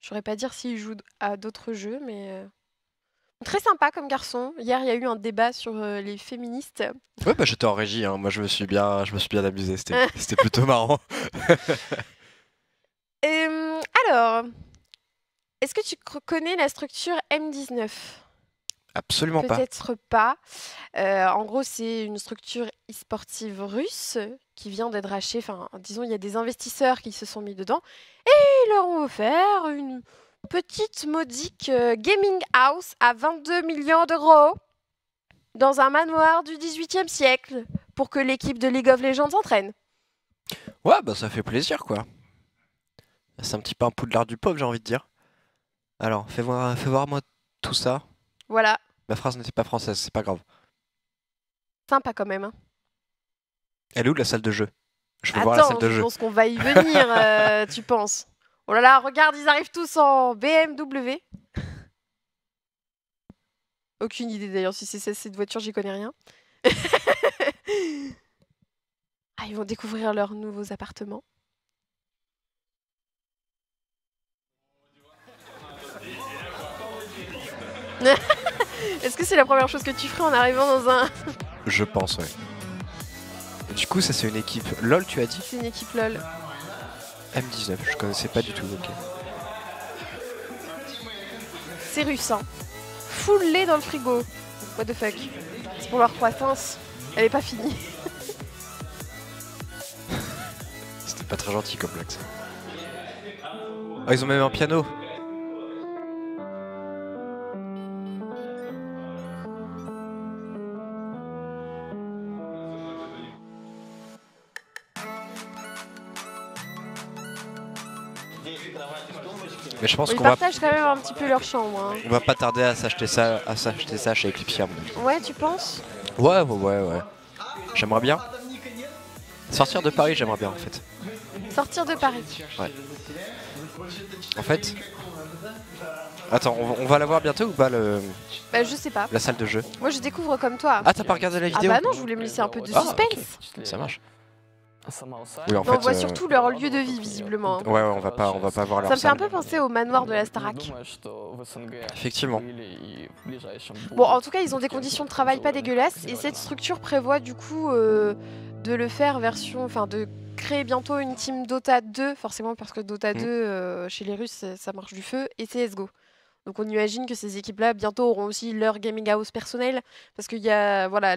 je pas dire s'il joue à d'autres jeux, mais euh, très sympa comme garçon. Hier, il y a eu un débat sur les féministes. Ouais, bah j'étais en régie, hein. moi je me suis bien, je me suis bien amusé, c'était plutôt marrant. Et alors, est-ce que tu connais la structure M19 Absolument pas. Peut-être pas. Euh, en gros, c'est une structure e-sportive russe qui vient d'être rachetée. Enfin, disons, il y a des investisseurs qui se sont mis dedans et ils leur ont offert une petite modique euh, gaming house à 22 millions d'euros dans un manoir du 18e siècle pour que l'équipe de League of Legends s'entraîne. Ouais, bah, ça fait plaisir quoi. C'est un petit peu un poudlard du pop, j'ai envie de dire. Alors, fais voir, voir moi tout ça. Voilà. Ma phrase n'était pas française, c'est pas grave. Sympa quand même. Hein. Elle est où la salle de jeu Je veux voir la salle de jeu. Je pense qu'on va y venir, euh, tu penses. Oh là là, regarde, ils arrivent tous en BMW. Aucune idée d'ailleurs si c'est cette voiture, j'y connais rien. ah, ils vont découvrir leurs nouveaux appartements. Est-ce que c'est la première chose que tu ferais en arrivant dans un. Je pense, ouais. Du coup, ça c'est une équipe LOL, tu as dit C'est une équipe LOL. M19, je connaissais pas du tout, ok. C'est russe, hein. dans le frigo. What the fuck C'est pour leur croissance. Elle est pas finie. C'était pas très gentil comme blague, ça. Oh, ils ont même un piano Mais je pense qu'on va. partagent quand même un petit peu leur chambre. On va pas tarder à s'acheter ça, à s'acheter ça chez Eclipse Ouais, tu penses Ouais, ouais, ouais, J'aimerais bien. Sortir de Paris, j'aimerais bien en fait. Sortir de Paris. En fait. Attends, on, va- la voir bientôt ou pas le, bah, je sais pas. la salle de jeu Moi, je découvre comme toi. Ah, t'as pas regardé la Ah vidéo bah non, je voulais me laisser un peu de ah, suspense. Ça marche on voit euh, surtout leur lieu de vie visiblement. Hein. Ouais, on va pas, on va pas voir Ça me fait un peu penser au manoir de la Starak. Effectivement. Bon, en tout cas, ils ont des conditions de travail pas dégueulasses et cette structure prévoit du coup euh, de le faire version, enfin de créer bientôt une team Dota 2 forcément parce que Dota 2 mm. euh, chez les Russes ça marche du feu et CS:GO. Donc on imagine que ces équipes-là bientôt auront aussi leur gaming house personnel parce qu'il y a voilà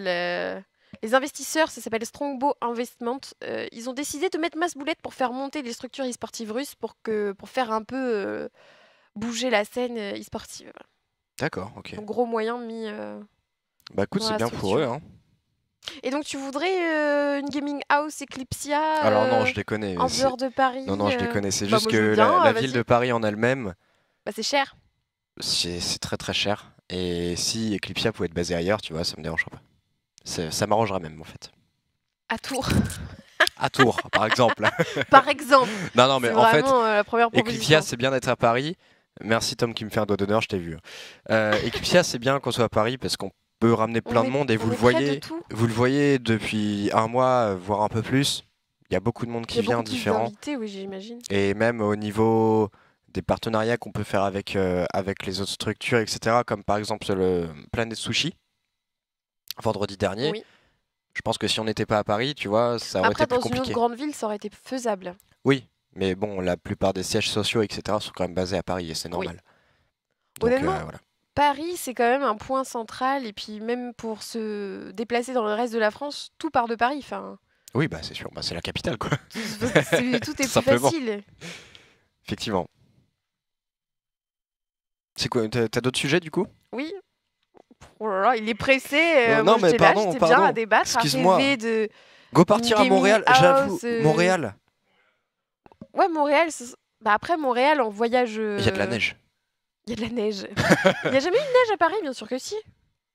les investisseurs, ça s'appelle Strongbow Investment, euh, ils ont décidé de mettre masse boulette pour faire monter les structures e-sportives russes pour, que, pour faire un peu euh, bouger la scène euh, e-sportive. D'accord, ok. Donc gros moyen mis. bah écoute, c'est bien pour eux. Hein. Et donc tu voudrais une gaming house Eclipsia Alors non, je déconne. En dehors de Paris Non, non, je déconne. C'est bah, juste que la, ville de Paris en elle-même. Bah c'est cher. C'est très très cher. Et si Eclipsia pouvait être basée ailleurs, tu vois, ça me dérange pas. Ça m'arrangera même, en fait. À Tours à Tours, par exemple. par exemple. Non, non, mais en fait, euh, c'est bien d'être à Paris. Merci Tom qui me fait un doigt d'honneur, je t'ai vu. Hein. Euh, Eclipsia, c'est bien qu'on soit à Paris parce qu'on peut ramener plein de monde et vous le voyez, vous le voyez depuis un mois, euh, voire un peu plus. Il y a beaucoup de monde qui vient différent. oui, j'imagine. Et même au niveau des partenariats qu'on peut faire avec, euh, avec les autres structures, etc. Comme par exemple le des Sushi vendredi dernier. Je pense que si on n'était pas à Paris, tu vois, ça aurait été plus compliqué. Après, dans une grande ville, ça aurait été faisable. Oui, mais bon, la plupart des sièges sociaux, etc., sont quand même basés à Paris et c'est normal. Honnêtement, euh, Paris, c'est quand même un point central. Et puis, même pour se déplacer dans le reste de la France, tout part de Paris. Enfin, oui, bah, c'est sûr. Bah, c'est la capitale, quoi. tout est plus facile. Effectivement. C'est quoi T'as d'autres sujets, du coup Oui, Oh il est pressé. Euh, non, mais pardon, là, pardon. bien à débattre. Excuse-moi. De... Go partir à Montréal, j'avoue. Euh. Montréal. Ouais, Montréal. Bah après, Montréal, en voyage. Euh, il y a de la neige. Il y a de la neige. Il n'y a jamais eu de neige à Paris, bien sûr que si.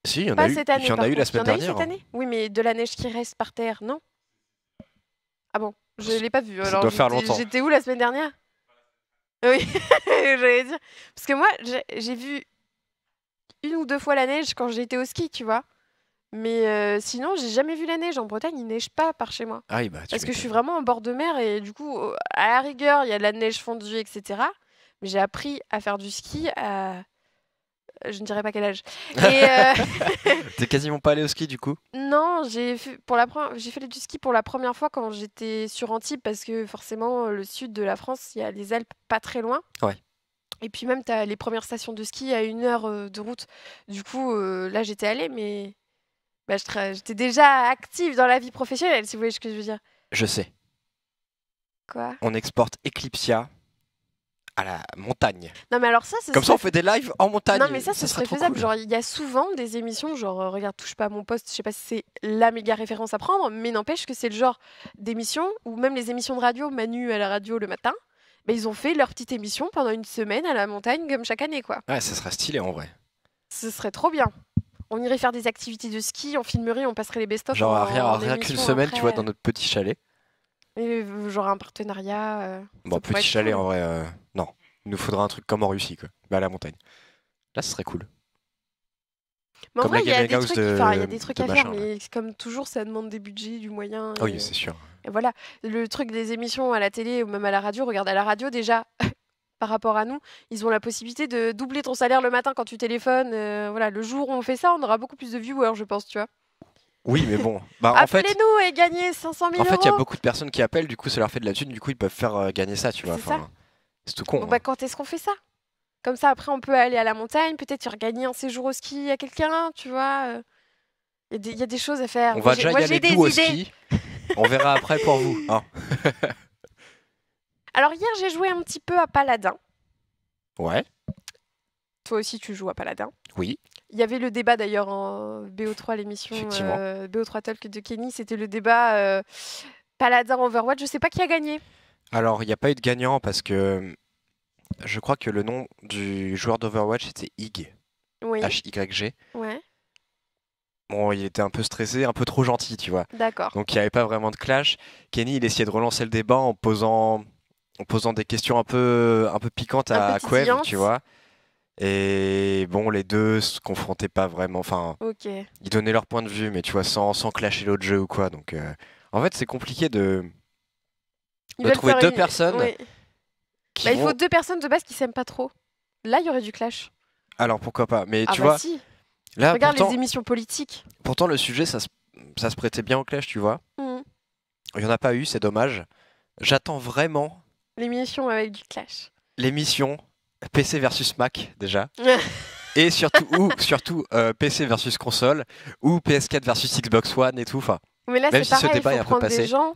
Si, il y en a eu. Cette année, il y en a eu la semaine dernière. Cette hein. année oui, mais de la neige qui reste par terre, non Ah bon, je l'ai pas vu. longtemps. J'étais où la semaine dernière Oui, j'allais dire. Parce que moi, j'ai vu une ou deux fois la neige quand j'étais au ski, tu vois. Mais euh, sinon, j'ai jamais vu la neige. En Bretagne, il neige pas par chez moi. Ah bah, parce que je suis vraiment en bord de mer et du coup, à la rigueur, il y a de la neige fondue, etc. Mais j'ai appris à faire du ski à. Je ne dirais pas quel âge. Tu euh, T'es quasiment pas allé au ski du coup Non, j'ai fait, pour la j'ai fait du ski pour la première fois quand j'étais sur Antibes parce que forcément le sud de la France, il y a les Alpes pas très loin. Ouais. Et puis même, tu as les premières stations de ski à une heure euh, de route. Du coup, euh, là, j'étais allée, mais bah, j'étais déjà active dans la vie professionnelle, si vous voulez ce que je veux dire. Je sais. Quoi On exporte Eclipsia à la montagne. Non mais alors ça, comme ça on fait des lives en montagne. Non mais ça, ce serait, faisable. Genre il y a souvent des émissions genre euh, regarde touche pas à mon poste. Je sais pas si c'est la méga référence à prendre, mais n'empêche que c'est le genre d'émission ou même les émissions de radio. Manu à la radio le matin, bah, ils ont fait leur petite émission pendant une semaine à la montagne, comme chaque année. quoi. Ouais, ça serait stylé en vrai. Ce serait trop bien. On irait faire des activités de ski, on filmerait, on passerait les best-of. Genre, rien, qu'une semaine, tu vois, dans notre petit chalet. Et, euh, genre un partenariat. Euh, bon, petit chalet en vrai, euh, non. Il nous faudra un truc comme en Russie, quoi. Bah, à la montagne. Là, ce serait cool. Mais en vrai, il y, a des trucs, à faire, mais comme toujours, ça demande des budgets, du moyen. Oui, euh, c'est sûr. voilà. Le truc des émissions à la télé ou même à la radio, regarde, à la radio, déjà, par rapport à nous, ils ont la possibilité de doubler ton salaire le matin quand tu téléphones. Euh, voilà, le jour où on fait ça, on aura beaucoup plus de viewers, je pense, tu vois. Oui, mais bon. Bah, en nous et gagnez 500 000 En fait, il y a beaucoup de personnes qui appellent, du coup, ça leur fait de la thune, du coup, ils peuvent faire euh, gagner ça, tu vois. C'est tout con. bah, hein. quand est-ce qu'on fait ça comme ça, après, on peut aller à la montagne, peut-être regagner un séjour au ski à quelqu'un, tu vois. Euh. Il y, a des choses à faire. On va déjà aller des au ski. on verra après pour vous. Hein. Alors hier, j'ai joué un petit peu à Paladin. Ouais. Toi aussi, tu joues à Paladin. Oui. Il y avait le débat d'ailleurs en BO3, l'émission euh, BO3 Talk de Kenny. C'était le débat euh, Paladin Overwatch. Je sais pas qui a gagné. Alors, il n'y a pas eu de gagnant parce que je crois que le nom du joueur d'Overwatch était igg H-Y-G. Bon, il était un peu stressé, un peu trop gentil, tu vois. D'accord. Donc il n'y avait pas vraiment de clash. Kenny, il essayait de relancer le débat en posant, en posant des questions un peu, un peu piquantes à Quev, tu vois. Et bon, les deux se confrontaient pas vraiment. Enfin, ils donnaient leur point de vue, mais tu vois, sans, sans clasher l'autre jeu ou quoi. Donc, euh, en fait, c'est compliqué de, trouver deux personnes. Bah, il faut deux personnes de base qui s'aiment pas trop. Là, il y aurait du clash. Alors pourquoi pas Mais ah, tu vois, bah, si. là Regarde les émissions politiques. pourtant, le sujet ça se... prêtait bien au clash, tu vois. Mmh. Il y en a pas eu, c'est dommage. J'attends vraiment L'émission avec du clash. l'émission PC versus Mac déjà. et surtout surtout euh, PC versus console ou PS4 versus Xbox One et tout. Enfin, Mais là, c'est ce pareil, débat il des gens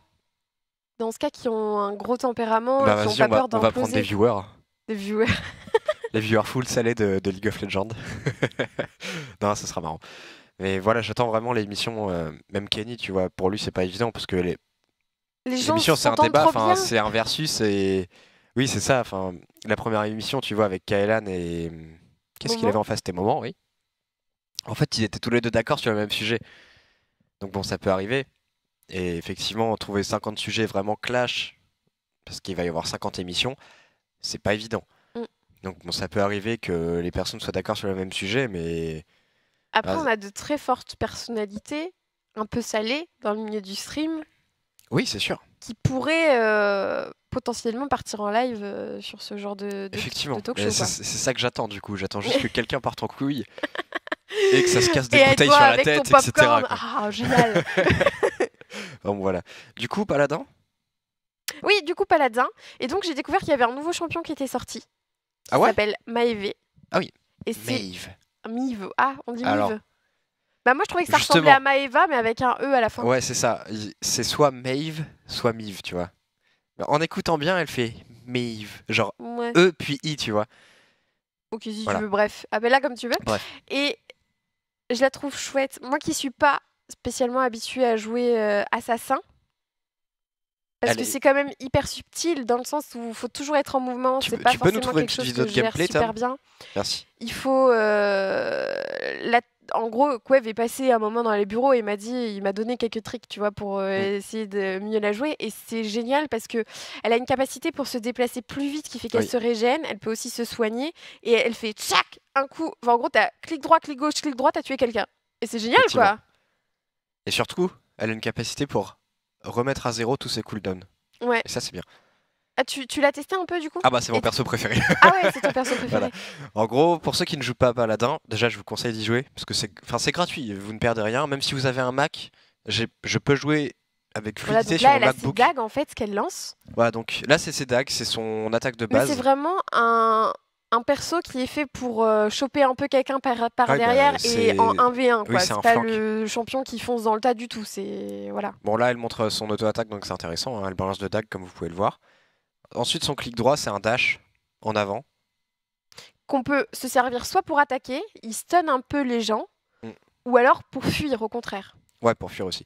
dans ce cas, qui ont un gros tempérament bah, ils pas on peur va, On va prendre des viewers. Des viewers. les viewers full salés de, League of Legends. non, ce sera marrant. Mais voilà, j'attends vraiment l'émission. Euh, même Kenny, tu vois, pour lui, c'est pas évident parce que les. L'émission, c'est un débat, c'est un versus et. Oui, c'est ça. Enfin, la première émission, tu vois, avec Kaelan et. Hmm, qu'est-ce qu'il avait en face tes moments, oui. En fait, ils étaient tous les deux d'accord sur le même sujet. Donc bon, ça peut arriver. Et effectivement, trouver 50 sujets vraiment clash, parce qu'il va y avoir 50 émissions, c'est pas évident. Mm. Donc bon, ça peut arriver que les personnes soient d'accord sur le même sujet, mais... Après, on a de très fortes personnalités, un peu salées, dans le milieu du stream. Oui, c'est sûr. Qui pourraient euh, potentiellement partir en live euh, sur ce genre de, Effectivement. C'est ça que j'attends, du coup. J'attends juste que quelqu'un parte en couille et que ça se casse des bouteilles sur la tête, etc. Ah, génial bon, voilà. Du coup, Paladin Oui, du coup, Paladin. Et donc, j'ai découvert qu'il y avait un nouveau champion qui était sorti. ah ouais s'appelle Maeve. Ah oui. Et Maeve. Ah, on dit Alors... Bah moi je trouvais que ça ressemblait à Maeva mais avec un E à la fin. Ouais c'est ça, c'est soit Maeve, soit Mive tu vois. En écoutant bien elle fait Maeve, genre E puis I tu vois. Ok si tu veux, bref, appelle-la ah, ben comme tu veux. Et je la trouve chouette. Moi qui suis pas spécialement habituée à jouer euh, assassin. Parce que c'est quand même hyper subtil dans le sens où il faut toujours être en mouvement. c'est pas forcément quelque chose de super bien. Merci. Il faut. Euh, la, en gros, Quev est passé un moment dans les bureaux et m'a dit, il m'a donné quelques tricks, tu vois, pour euh, mm. essayer de mieux la jouer. Et c'est génial parce que elle a une capacité pour se déplacer plus vite, qui fait qu'elle se régène. Elle peut aussi se soigner et elle fait tchac un coup. en gros, as clic droit, clic gauche, clic droit, as tué quelqu'un. Et c'est génial, quoi. Et surtout, elle a une capacité pour remettre à zéro tous ses cooldowns. Ouais. Et ça, c'est bien. Ah, tu, tu l'as testé un peu du coup Ah bah c'est mon perso préféré. Ah ouais, c'est ton perso préféré. En gros, pour ceux qui ne jouent pas à Paladin, déjà je vous conseille d'y jouer parce que c'est gratuit, vous ne perdez rien même si vous avez un Mac, je peux jouer avec fluidité sur le MacBook. Elle a en fait ce qu'elle lance. Voilà, donc là c'est ses dagues, c'est son attaque de base. c'est vraiment un un perso qui est fait pour euh, choper un peu quelqu'un par, bah, derrière et en 1v1. c'est pas le champion qui fonce dans le tas du tout. C'est voilà. Bon là, elle montre son auto-attaque, donc c'est intéressant. Hein. Elle balance de dag, comme vous pouvez le voir. Ensuite, son clic droit, c'est un dash en avant. Qu'on peut se servir soit pour attaquer, il stun un peu les gens, mm. ou alors pour fuir, au contraire. Ouais, pour fuir aussi.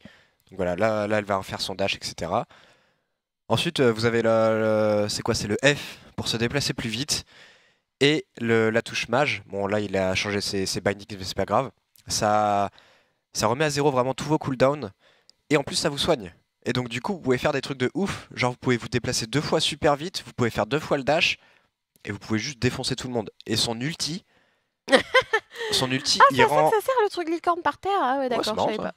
Donc voilà, là, là elle va faire son dash, etc. Ensuite, euh, vous avez c'est quoi C'est le F pour se déplacer plus vite. Et le, la touche mage, bon là il a changé ses, bindings, mais c'est pas grave. Ça, ça remet à zéro vraiment tous vos cooldowns. Et en plus ça vous soigne. Et donc du coup vous pouvez faire des trucs de ouf. Genre vous pouvez vous déplacer deux fois super vite, vous pouvez faire deux fois le dash. Et vous pouvez juste défoncer tout le monde. Et son ulti... son ulti, ah, il ça rend... Ça, sert le truc licorne par terre Ah ouais d'accord, je savais pas.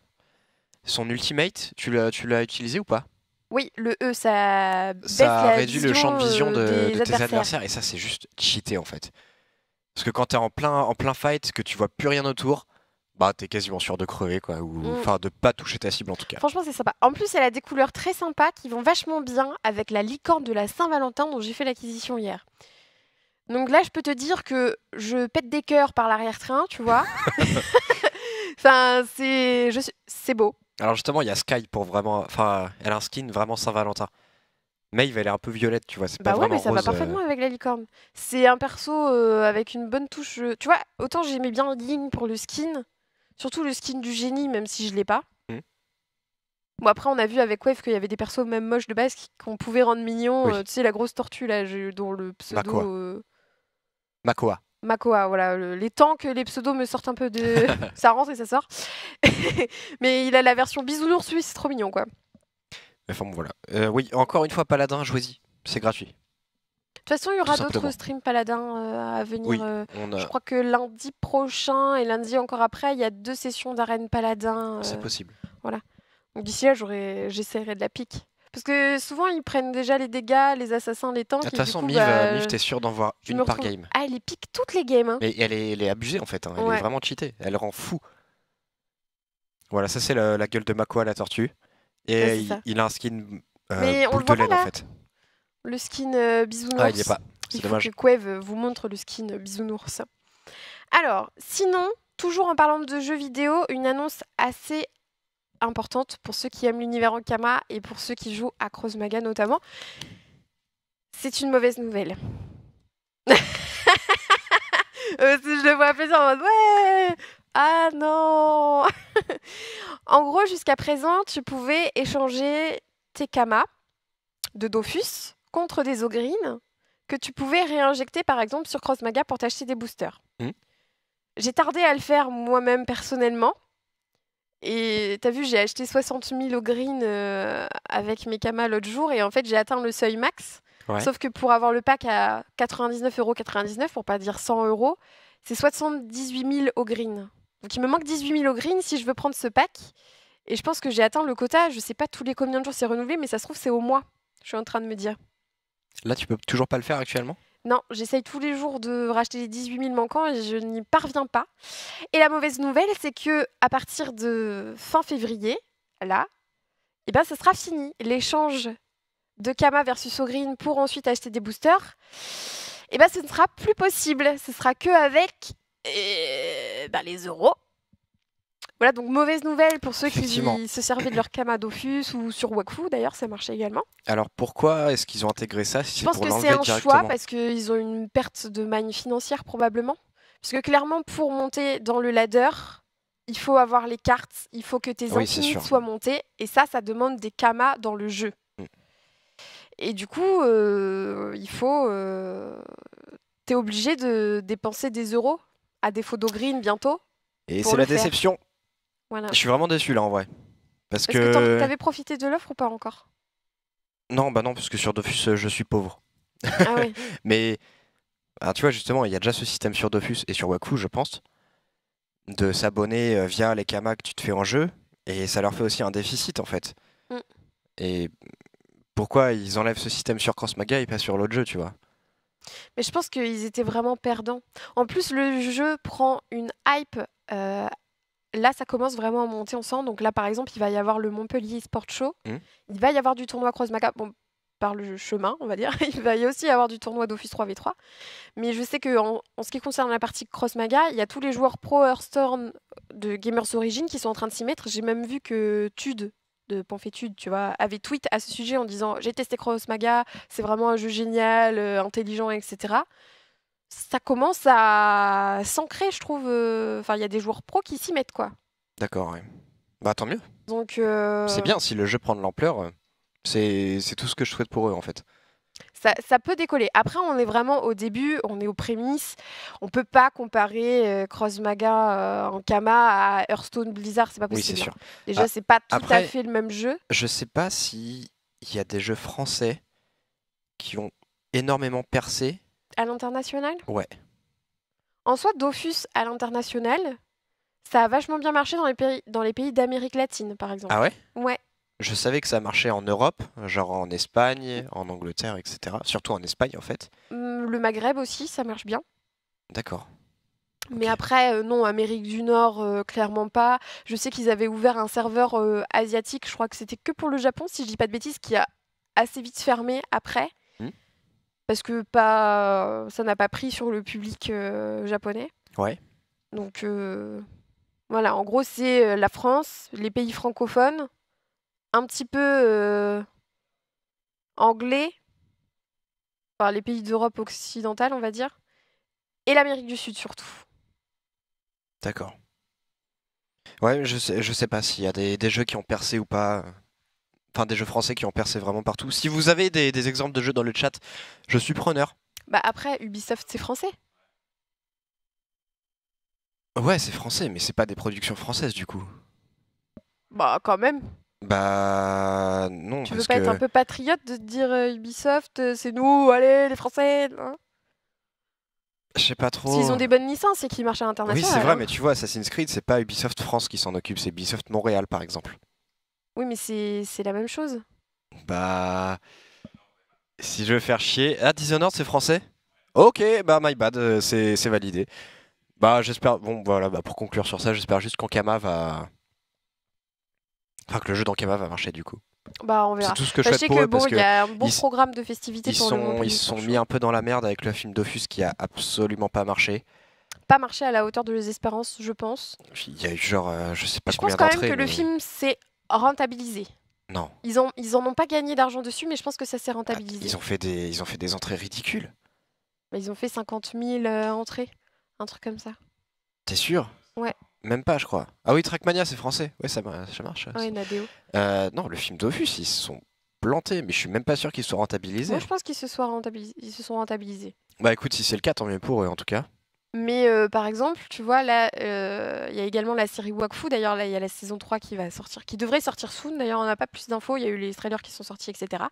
Son ultimate, tu l'as utilisé ou pas oui, le E, ça, ça réduit le champ de vision de, tes adversaires. Et ça, c'est juste cheaté en fait. Parce que quand t'es en plein, en plein fight, que tu vois plus rien autour, bah t'es quasiment sûr de crever quoi, ou mm. enfin de pas toucher ta cible en tout cas. Franchement, c'est sympa. En plus, elle a des couleurs très sympas qui vont vachement bien avec la licorne de la Saint-Valentin dont j'ai fait l'acquisition hier. Donc là, je peux te dire que je pète des cœurs par l'arrière-train, tu vois. enfin, c'est, c'est beau. Alors justement, il y a Sky pour vraiment. Enfin, elle a un skin vraiment Saint-Valentin. il elle est un peu violette, tu vois. C'est bah pas ouais, mais ça va euh. parfaitement avec la licorne. C'est un perso euh, avec une bonne touche. Euh, tu vois, autant j'aimais bien Ling pour le skin, surtout le skin du génie, même si je l'ai pas. Hmm. Bon, après, on a vu avec Wave qu'il y avait des persos même moches de base qu'on pouvait rendre mignons. tu sais, la grosse tortue, là, dont le pseudo. Makoa. Makoa. Makoa, voilà. les temps que les pseudos me sortent un peu de. ça rentre et ça sort. mais il a la version bisounours, suisse, c'est trop mignon, quoi. Enfin bon, voilà. Euh, oui, encore une fois, Paladin, choisis, C'est gratuit. De toute façon, il y aura d'autres streams Paladin euh, à venir. Euh, je crois que lundi prochain et lundi encore après, il y a deux sessions d'arène Paladin. C'est possible. Voilà. Donc d'ici là, j'essaierai de la pique. Parce que souvent, ils prennent déjà les dégâts, les assassins, les tanks. De toute façon, bah, Miv, t'es sûr d'en voir une par game. Ah, elle les pique toutes les games. Hein. Mais elle est, abusée en fait. Hein. Elle est vraiment cheatée. Elle rend fou. Voilà, ça c'est la, gueule de à la tortue. Et il, a un skin euh, boule de laine en fait. Le skin euh, bisounours. Ah, il n'y pas. C'est dommage. que Quave vous montre le skin euh, bisounours. Alors, sinon, toujours en parlant de jeux vidéo, une annonce assez importante pour ceux qui aiment l'univers en Okama et pour ceux qui jouent à Cross Maga notamment. C'est une mauvaise nouvelle. Euh, je le vois plaisir en mode ouais ah non En gros, jusqu'à présent, tu pouvais échanger tes kamas de Dofus contre des ogrines que tu pouvais réinjecter par exemple sur Crossmaga pour t'acheter des boosters. Hmm. J'ai tardé à le faire moi-même personnellement et t'as vu, j'ai acheté 60 000 au green euh, avec mes camas l'autre jour et en fait, j'ai atteint le seuil max. Sauf que pour avoir le pack à 99,99 euros, 99, pour pas dire 100 euros, c'est 78 000 au green. Donc il me manque 18 000 au green si je veux prendre ce pack. Et je pense que j'ai atteint le quota. Je sais pas tous les combien de jours c'est renouvelé, mais ça se trouve, c'est au mois. Je suis en train de me dire. Là, tu peux toujours pas le faire actuellement non, j'essaye tous les jours de racheter les 18 000 manquants et je n'y parviens pas. Et la mauvaise nouvelle, c'est que à partir de fin février, là, eh ben, ce sera fini. L'échange de Kama versus Ogreen pour ensuite acheter des boosters, eh ben, ce ne sera plus possible. Ce sera que avec eh, bah, les euros. Voilà, donc mauvaise nouvelle pour ceux qui se servaient de leur Kama Dofus ou sur Wakfu d'ailleurs, ça marchait également. Alors pourquoi est-ce qu'ils ont intégré ça Je pense que c'est un choix parce qu'ils ont une perte de magne financière probablement. Parce que clairement, pour monter dans le ladder, il faut avoir les cartes, il faut que tes soient montées, et ça, ça demande des kamas dans le jeu. Mm. Et du coup, euh, il faut. Euh, T'es obligé de dépenser des euros, à défaut d'Ogreen bientôt. Et c'est la déception je suis vraiment déçu là en vrai. Parce que, t'avais profité de l'offre ou pas encore Non, bah non, parce que sur Dofus, euh, je suis pauvre. Ah oui. Mais ah, tu vois, justement, il y a déjà ce système sur Dofus et sur Waku, je pense, de s'abonner euh, via les kamas que tu te fais en jeu, et ça leur fait aussi un déficit en fait. Mm. Et pourquoi ils enlèvent ce système sur Crossmaga et pas sur l'autre jeu, tu vois mais je pense qu'ils étaient vraiment perdants. En plus, le jeu prend une hype euh, là, ça commence vraiment à monter, ensemble. Donc là, par exemple, il va y avoir le Montpellier Sport Show. Mmh. Il va y avoir du tournoi Cross Maga par le chemin, on va dire. Il va y aussi avoir du tournoi d'Office 3v3. Mais je sais que en, ce qui concerne la partie Cross Maga, il y a tous les joueurs pro Hearthstone de Gamers Origin qui sont en train de s'y mettre. J'ai même vu que Tude de Panfétude, tu vois, avait tweet à ce sujet en disant j'ai testé Cross Maga, c'est vraiment un jeu génial, euh, intelligent, etc ça commence à s'ancrer, je trouve. Euh, enfin, il y a des joueurs pros qui s'y mettent, quoi. D'accord, Bah, tant mieux. Donc. Euh, c'est bien si le jeu prend de l'ampleur. Euh, c'est tout ce que je souhaite pour eux, en fait. Ça, peut décoller. Après, on est vraiment au début, on est aux prémices. On peut pas comparer Crossmaga en Kama à Hearthstone Blizzard, c'est pas possible. Hein. Déjà, ah, c'est pas tout à fait le même jeu. Je sais pas si il y a des jeux français qui ont énormément percé à l'international Ouais. En soi, Dofus à l'international, ça a vachement bien marché dans les pays, dans les pays d'Amérique latine, par exemple. Ah ouais Ouais. Je savais que ça marchait en Europe, genre en Espagne, mm. en Angleterre, etc. Surtout en Espagne, en fait. Mm, le Maghreb aussi, ça marche bien. D'accord. Mais après, euh, non, Amérique du Nord, euh, clairement pas. Je sais qu'ils avaient ouvert un serveur euh, asiatique, je crois que c'était que pour le Japon, si je dis pas de bêtises, qui a assez vite fermé après parce que pas, ça n'a pas pris sur le public euh, japonais. Ouais. Donc euh, voilà, en gros, c'est euh, la France, les pays francophones, un petit peu anglais, par les pays d'Europe occidentale, on va dire, et l'Amérique du Sud surtout. D'accord. Ouais, je sais, je sais pas s'il y a des, des, jeux qui ont percé ou pas enfin des jeux français qui ont percé vraiment partout. Si vous avez des, exemples de jeux dans le chat, je suis preneur. Bah après, Ubisoft, c'est français. Ouais, c'est français, mais c'est pas des productions françaises du coup. Bah quand même. Bah non. Tu veux pas être un peu patriote de dire euh, Ubisoft, euh, c'est nous, allez les Français. je sais pas trop. S'ils ont des bonnes licences et qu'ils marchent à l'international. Oui, c'est vrai, mais tu vois, Assassin's Creed, c'est pas Ubisoft France qui s'en occupe, c'est Ubisoft Montréal par exemple. Oui, mais c'est la même chose. Bah. Si je veux faire chier. Ah, Dishonored, c'est français Ok, bah, my bad, euh, c'est validé. Bah, j'espère. Bon, voilà, bah, pour conclure sur ça, j'espère juste qu'Ankama va. Enfin, que le jeu d'Ankama va marcher du coup. Bah, on verra. C'est tout ce que je, bah, sais pour bon, Il y a un bon programme de festivités ils Ils se sont euh, mis un peu dans la merde avec le film Dofus qui a absolument pas marché pas marché à la hauteur de les espérances, je pense. Il y a eu genre, euh, je sais pas je combien Je pense quand même que le film c'est rentabilisé. Non. Ils, ont, ils en ont pas gagné d'argent dessus, mais je pense que ça s'est ah, rentabilisé. Ils ont, fait des, ils ont fait des entrées ridicules. Mais ils ont fait 50 000 euh, entrées, un truc comme ça. T'es sûr Ouais. Même pas, je crois. Ah oui, Trackmania, c'est français. Ouais, ça, ça marche. Ouais, Nadeo. Euh, non, le film Dofus, ils se sont plantés, mais je suis même pas sûr qu'ils soient rentabilisés. Moi, je pense qu'ils se, se sont rentabilisés. Bah écoute, si c'est le cas, tant mieux pour eux, en tout cas. Mais euh, par exemple, tu vois, là, euh, il y a également la série Wakfu. D'ailleurs, là, il y a la saison 3 qui va sortir, qui devrait sortir soon. D'ailleurs, on n'a pas plus d'infos. Il y a eu les trailers qui sont sortis, etc.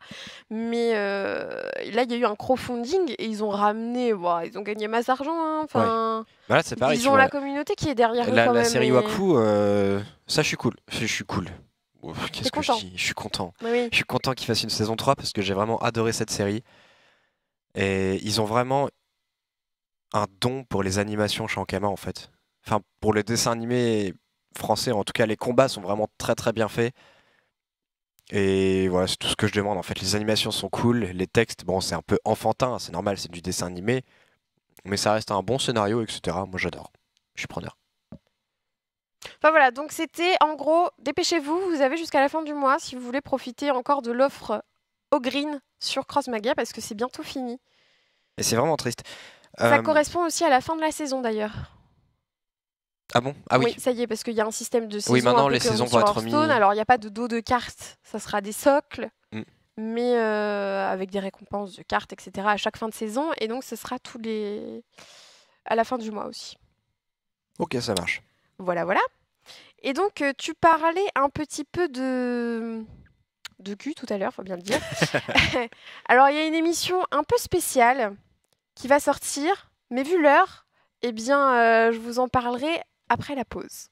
Mais euh, là, il y a eu un crowdfunding et ils ont ramené. ils ont gagné masse d'argent. Hein. Enfin, bah ils ont la communauté qui est derrière la, eux. la série Wakfu, ça, je suis cool. Je suis cool. Qu'est-ce que je dis Je suis content. Je suis content qu'ils fassent une saison 3 parce que j'ai vraiment adoré cette série. Et ils ont vraiment un don pour les animations Shankama en fait. Enfin, pour les dessins animés français, en tout cas, les combats sont vraiment très très bien faits. Et voilà, c'est tout ce que je demande. En fait, les animations sont cool, les textes, bon, c'est un peu enfantin, hein, c'est normal, c'est du dessin animé, mais ça reste un bon scénario, etc. Moi, j'adore. Je suis preneur. Enfin voilà, donc c'était en gros, dépêchez-vous, vous avez jusqu'à la fin du mois si vous voulez profiter encore de l'offre au green sur Cross Magia parce que c'est bientôt fini. Et c'est vraiment triste. Ça euh, correspond aussi à la fin de la saison d'ailleurs. Ah bon Ah oui. Ça y est, parce qu'il y a un système de saison. Oui, maintenant les saisons Alors il n'y a pas de dos de cartes, ça sera des socles, mm. mais euh, avec des récompenses de cartes, etc. à chaque fin de saison. Et donc ce sera tous les. à la fin du mois aussi. Ok, ça marche. Voilà, voilà. Et donc euh, tu parlais un petit peu de. de cul tout à l'heure, faut bien le dire. Alors il y a une émission un peu spéciale qui va sortir, mais vu l'heure, eh bien, euh, je vous en parlerai après la pause.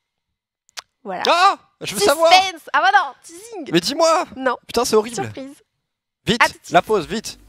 Voilà. Ah Je veux savoir Ah bah non, teasing Mais dis-moi Non. Putain, c'est horrible. Surprise. Vite, la pause, vite